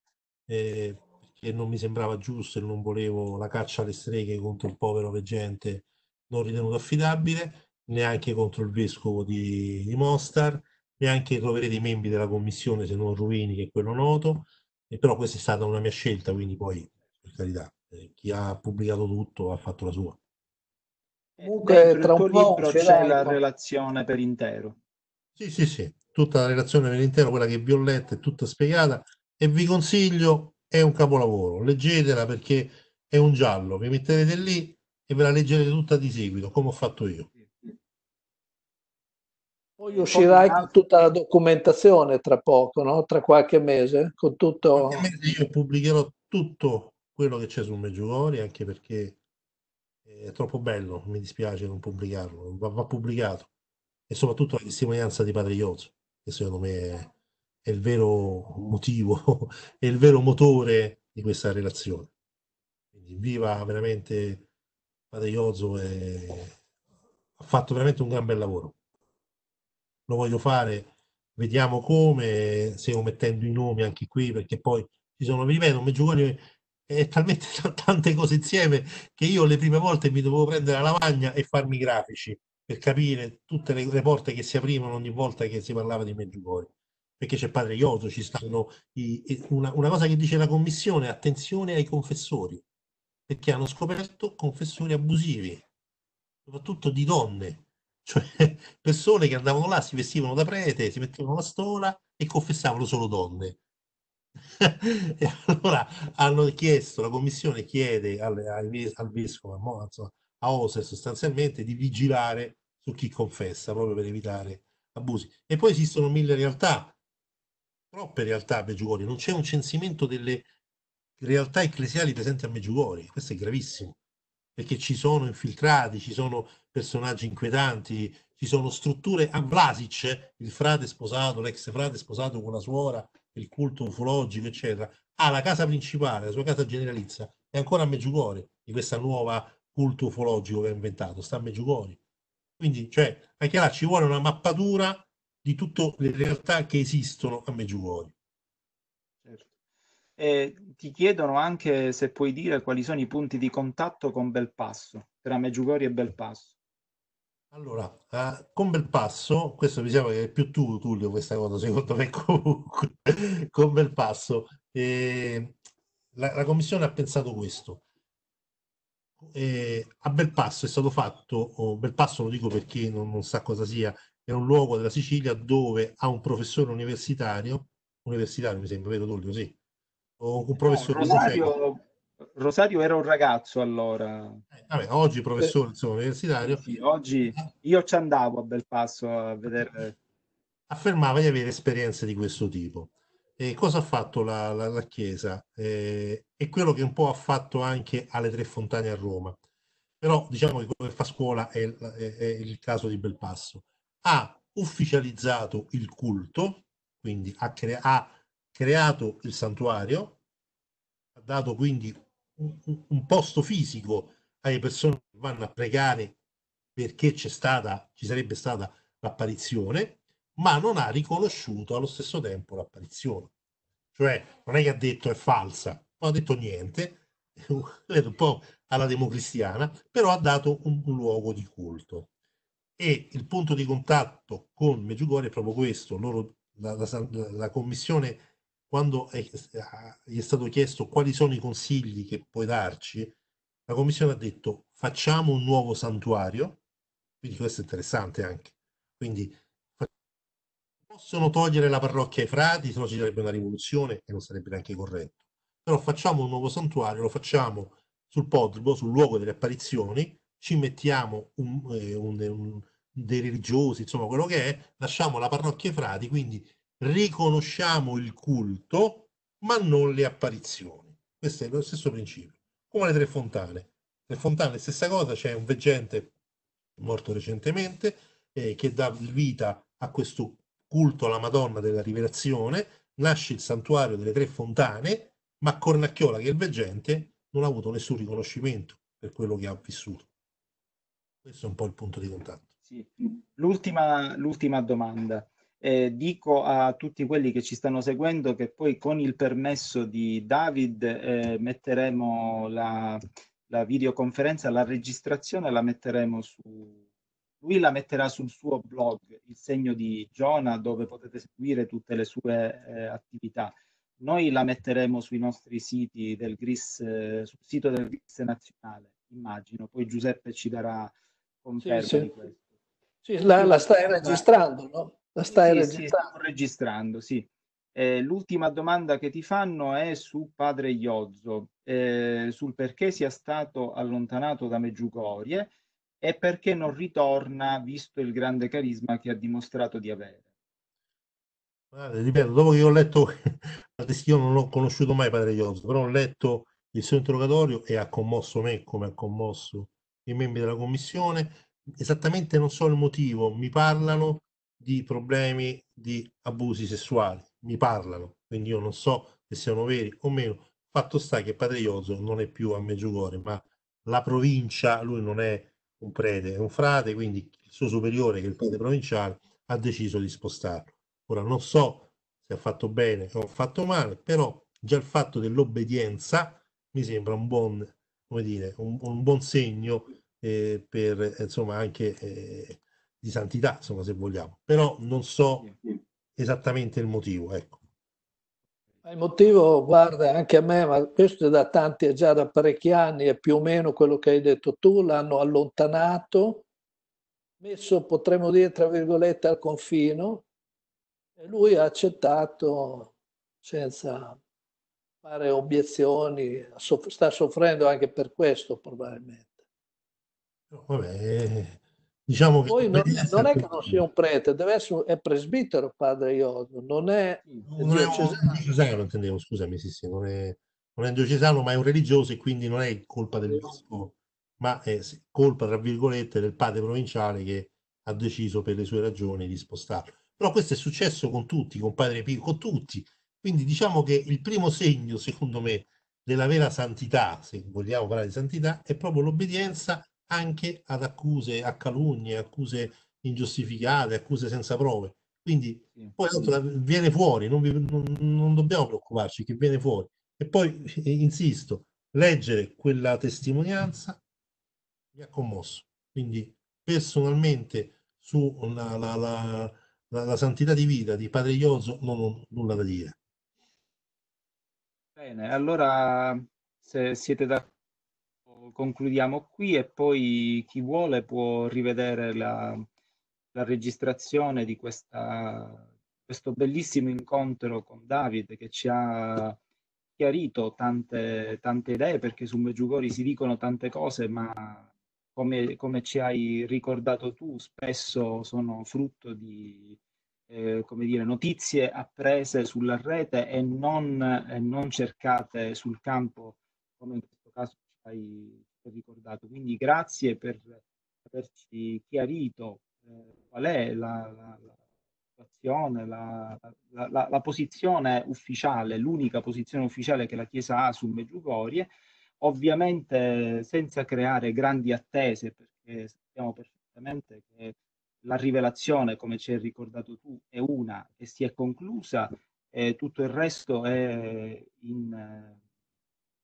eh, perché non mi sembrava giusto e non volevo la caccia alle streghe contro il povero veggente non ritenuto affidabile, neanche contro il vescovo di, di Mostar e anche troverete i membri della commissione, se non Ruini, che è quello noto, e però questa è stata una mia scelta, quindi poi, per carità, eh, chi ha pubblicato tutto ha fatto la sua. Comunque, tra un po' c'è la, la relazione per intero. Sì, sì, sì, tutta la relazione per intero, quella che vi ho letto, è tutta spiegata e vi consiglio, è un capolavoro, leggetela perché è un giallo, vi metterete lì e ve la leggerete tutta di seguito, come ho fatto io. Poi uscirà anche tutta la documentazione tra poco, no? tra qualche mese, con tutto... Mese io pubblicherò tutto quello che c'è su Meggiugori, anche perché è troppo bello, mi dispiace non pubblicarlo, va, va pubblicato. E soprattutto la testimonianza di Padre Iozzo, che secondo me è, è il vero motivo, è il vero motore di questa relazione. Quindi viva veramente Padre Iozzo, è... ha fatto veramente un gran bel lavoro lo voglio fare, vediamo come, stiamo mettendo i nomi anche qui, perché poi ci sono, vi ripeto, Meggiugoni è talmente tante cose insieme che io le prime volte mi dovevo prendere la lavagna e farmi i grafici per capire tutte le, le, porte che si aprivano ogni volta che si parlava di Meggiugoni. Perché c'è padre Ioso, ci stanno i, una, una cosa che dice la commissione, attenzione ai confessori, perché hanno scoperto confessori abusivi, soprattutto di donne, cioè persone che andavano là, si vestivano da prete, si mettevano la stola e confessavano solo donne. e allora hanno chiesto, la commissione chiede al, al, al vescovo, insomma, a Ose sostanzialmente, di vigilare su chi confessa, proprio per evitare abusi. E poi esistono mille realtà, troppe realtà a Meggiugorio, non c'è un censimento delle realtà ecclesiali presenti a Meggiugorio, questo è gravissimo, perché ci sono infiltrati, ci sono personaggi inquietanti, ci sono strutture a mm. Vlasic, il frate sposato, l'ex frate sposato con la suora, il culto ufologico, eccetera, ha la casa principale, la sua casa generalizia, è ancora a Meggiugori, di questa nuova culto ufologico che ha inventato, sta a Meggiugori. Quindi, cioè, anche là ci vuole una mappatura di tutte le realtà che esistono a Meggiugori. Certo. E ti chiedono anche se puoi dire quali sono i punti di contatto con Belpasso, tra Meggiugori e Belpasso. Allora, eh, con bel passo, questo mi diciamo sembra che è più tu, Tullio, questa cosa, secondo me comunque, con bel passo, eh, la, la, Commissione ha pensato questo. Eh, a passo è stato fatto, oh, passo lo dico per chi non, non, sa cosa sia, è un luogo della Sicilia dove ha un professore universitario, universitario mi sembra, vero Tullio, sì, o un professore... No, Rosario era un ragazzo allora. Eh, vabbè, oggi professore insomma, universitario. Sì, oggi io ci andavo a bel passo a vedere. Affermava di avere esperienze di questo tipo. E cosa ha fatto la, la, la Chiesa? Eh, è quello che un po' ha fatto anche alle Tre Fontane a Roma. Però diciamo che quello che fa scuola è, il, è, è il caso di Belpasso. Ha ufficializzato il culto, quindi ha, crea- ha creato il santuario, ha dato quindi un, posto fisico alle persone che vanno a pregare perché c'è stata, ci sarebbe stata l'apparizione, ma non ha riconosciuto allo stesso tempo l'apparizione. Cioè, non è che ha detto è falsa, non ha detto niente, un po' alla democristiana, però ha dato un luogo di culto. E il punto di contatto con Meggiugorie è proprio questo, loro, la, la, la commissione quando è, gli è stato chiesto quali sono i consigli che puoi darci, la Commissione ha detto facciamo un nuovo santuario, quindi questo è interessante anche, quindi possono togliere la parrocchia ai frati, se no ci sarebbe una rivoluzione e non sarebbe neanche corretto, però facciamo un nuovo santuario, lo facciamo sul podribo, sul luogo delle apparizioni, ci mettiamo un, eh, un, un, dei religiosi, insomma quello che è, lasciamo la parrocchia ai frati, quindi riconosciamo il culto ma non le apparizioni. Questo è lo stesso principio. Come le tre fontane. Le fontane stessa cosa, c'è un veggente morto recentemente eh, che dà vita a questo culto alla Madonna della Rivelazione, nasce il santuario delle tre fontane, ma Cornacchiola, che è il veggente, non ha avuto nessun riconoscimento per quello che ha vissuto. Questo è un po' il punto di contatto. Sì. L'ultima, l'ultima domanda eh, dico a tutti quelli che ci stanno seguendo che poi con il permesso di David eh, metteremo la, la, videoconferenza, la registrazione la metteremo su... Lui la metterà sul suo blog, il segno di Giona, dove potete seguire tutte le sue eh, attività. Noi la metteremo sui nostri siti del GRIS, eh, sul sito del GRIS nazionale, immagino. Poi Giuseppe ci darà conferma sì, sì. di questo. Sì, la, la stai registrando, no? La stai sì, registrando? Sì, registrando, sì. Eh, l'ultima domanda che ti fanno è su padre Iozzo, eh, sul perché sia stato allontanato da Meggiugorie e perché non ritorna, visto il grande carisma che ha dimostrato di avere. Guarda, ripeto, dopo che ho letto, io non ho conosciuto mai padre Iozzo, però ho letto il suo interrogatorio e ha commosso me come ha commosso i membri della commissione. Esattamente non so il motivo, mi parlano di problemi di abusi sessuali, mi parlano, quindi io non so se siano veri o meno. Fatto sta che Padre Iozzo non è più a Meggiugorje, ma la provincia, lui non è un prete, è un frate, quindi il suo superiore, che è il prete provinciale, ha deciso di spostarlo. Ora non so se ha fatto bene o ha fatto male, però già il fatto dell'obbedienza mi sembra un buon, come dire, un, un buon segno eh, per insomma anche eh, di santità, insomma, se vogliamo, però non so esattamente il motivo, ecco. Il motivo, guarda, anche a me, ma questo è da tanti, è già da parecchi anni, è più o meno quello che hai detto tu, l'hanno allontanato, messo, potremmo dire, tra virgolette, al confino, e lui ha accettato senza fare obiezioni, sta soffrendo anche per questo probabilmente. Vabbè, Diciamo che Poi non, non è che non sia un prete, deve essere, un, è presbitero padre Iodio, non è non diocesano. È diocesano intendevo, scusami, sì, sì, non è, non è diocesano, ma è un religioso e quindi non è colpa del vescovo, ma è colpa, tra virgolette, del padre provinciale che ha deciso per le sue ragioni di spostarlo. Però questo è successo con tutti, con padre Pio, con tutti. Quindi diciamo che il primo segno, secondo me, della vera santità, se vogliamo parlare di santità, è proprio l'obbedienza anche ad accuse, a calunnie, accuse ingiustificate, accuse senza prove. Quindi sì, poi sì. viene fuori, non, vi, non, non, dobbiamo preoccuparci che viene fuori. E poi, eh, insisto, leggere quella testimonianza mi ha commosso. Quindi personalmente sulla la, la, la, la, santità di vita di Padre Ioso non ho nulla da dire. Bene, allora se siete d'accordo concludiamo qui e poi chi vuole può rivedere la, la registrazione di questa, questo bellissimo incontro con David che ci ha chiarito tante, tante idee perché su Meggiugori si dicono tante cose ma come, come, ci hai ricordato tu spesso sono frutto di eh, dire, notizie apprese sulla rete e non, eh, non cercate sul campo come in questo caso hai ricordato. Quindi grazie per averci chiarito eh, qual è la, la, la situazione, la, la, posizione ufficiale, l'unica posizione ufficiale che la Chiesa ha su Meggiugorie, ovviamente senza creare grandi attese, perché sappiamo perfettamente che la rivelazione, come ci hai ricordato tu, è una e si è conclusa, eh, tutto il resto è in eh,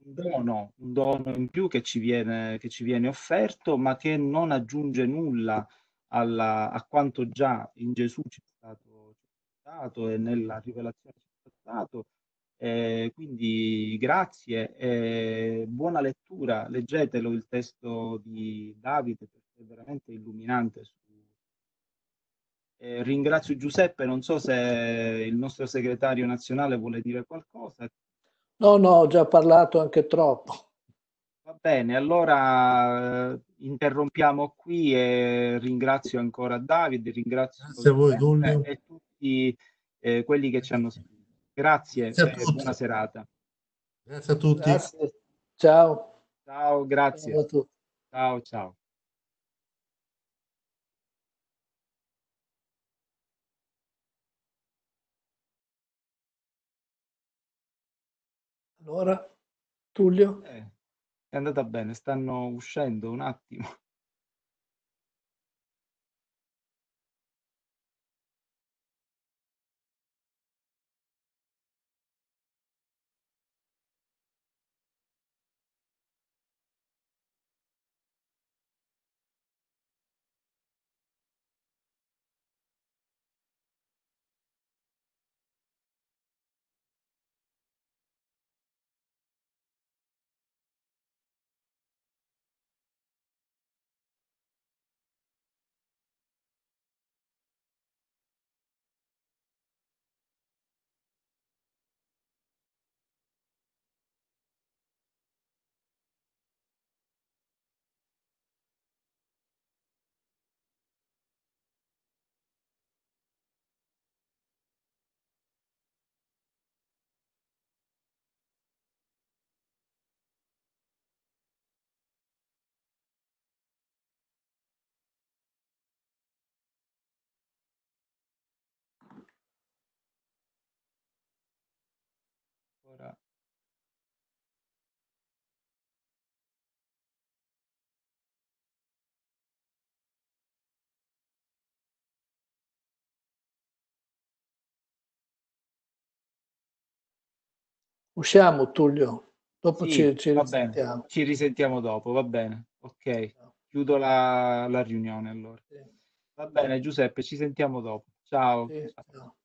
un dono, un dono in più che ci, viene, che ci viene offerto, ma che non aggiunge nulla alla, a quanto già in Gesù ci è stato, dato e nella rivelazione ci è stato. Eh, quindi grazie, eh, buona lettura, leggetelo il testo di Davide perché è veramente illuminante. Eh, ringrazio Giuseppe, non so se il nostro segretario nazionale vuole dire qualcosa, No, no, ho già parlato anche troppo. Va bene, allora eh, interrompiamo qui e ringrazio ancora Davide, ringrazio Grazie a voi, Tullio. e tutti eh, quelli che ci hanno seguito. Grazie, Grazie e buona serata. Grazie a tutti. Grazie. Ciao. Ciao, grazie. Ciao, ciao. Allora, Tullio? Eh, è andata bene, stanno uscendo un attimo. era Usciamo, Tullio. Dopo sì, ci, ci, risentiamo. Bene. ci risentiamo dopo, va bene. Ok, chiudo la, la riunione allora. Sì. Va bene, Giuseppe, ci sentiamo dopo. Ciao. Sì, ciao. ciao.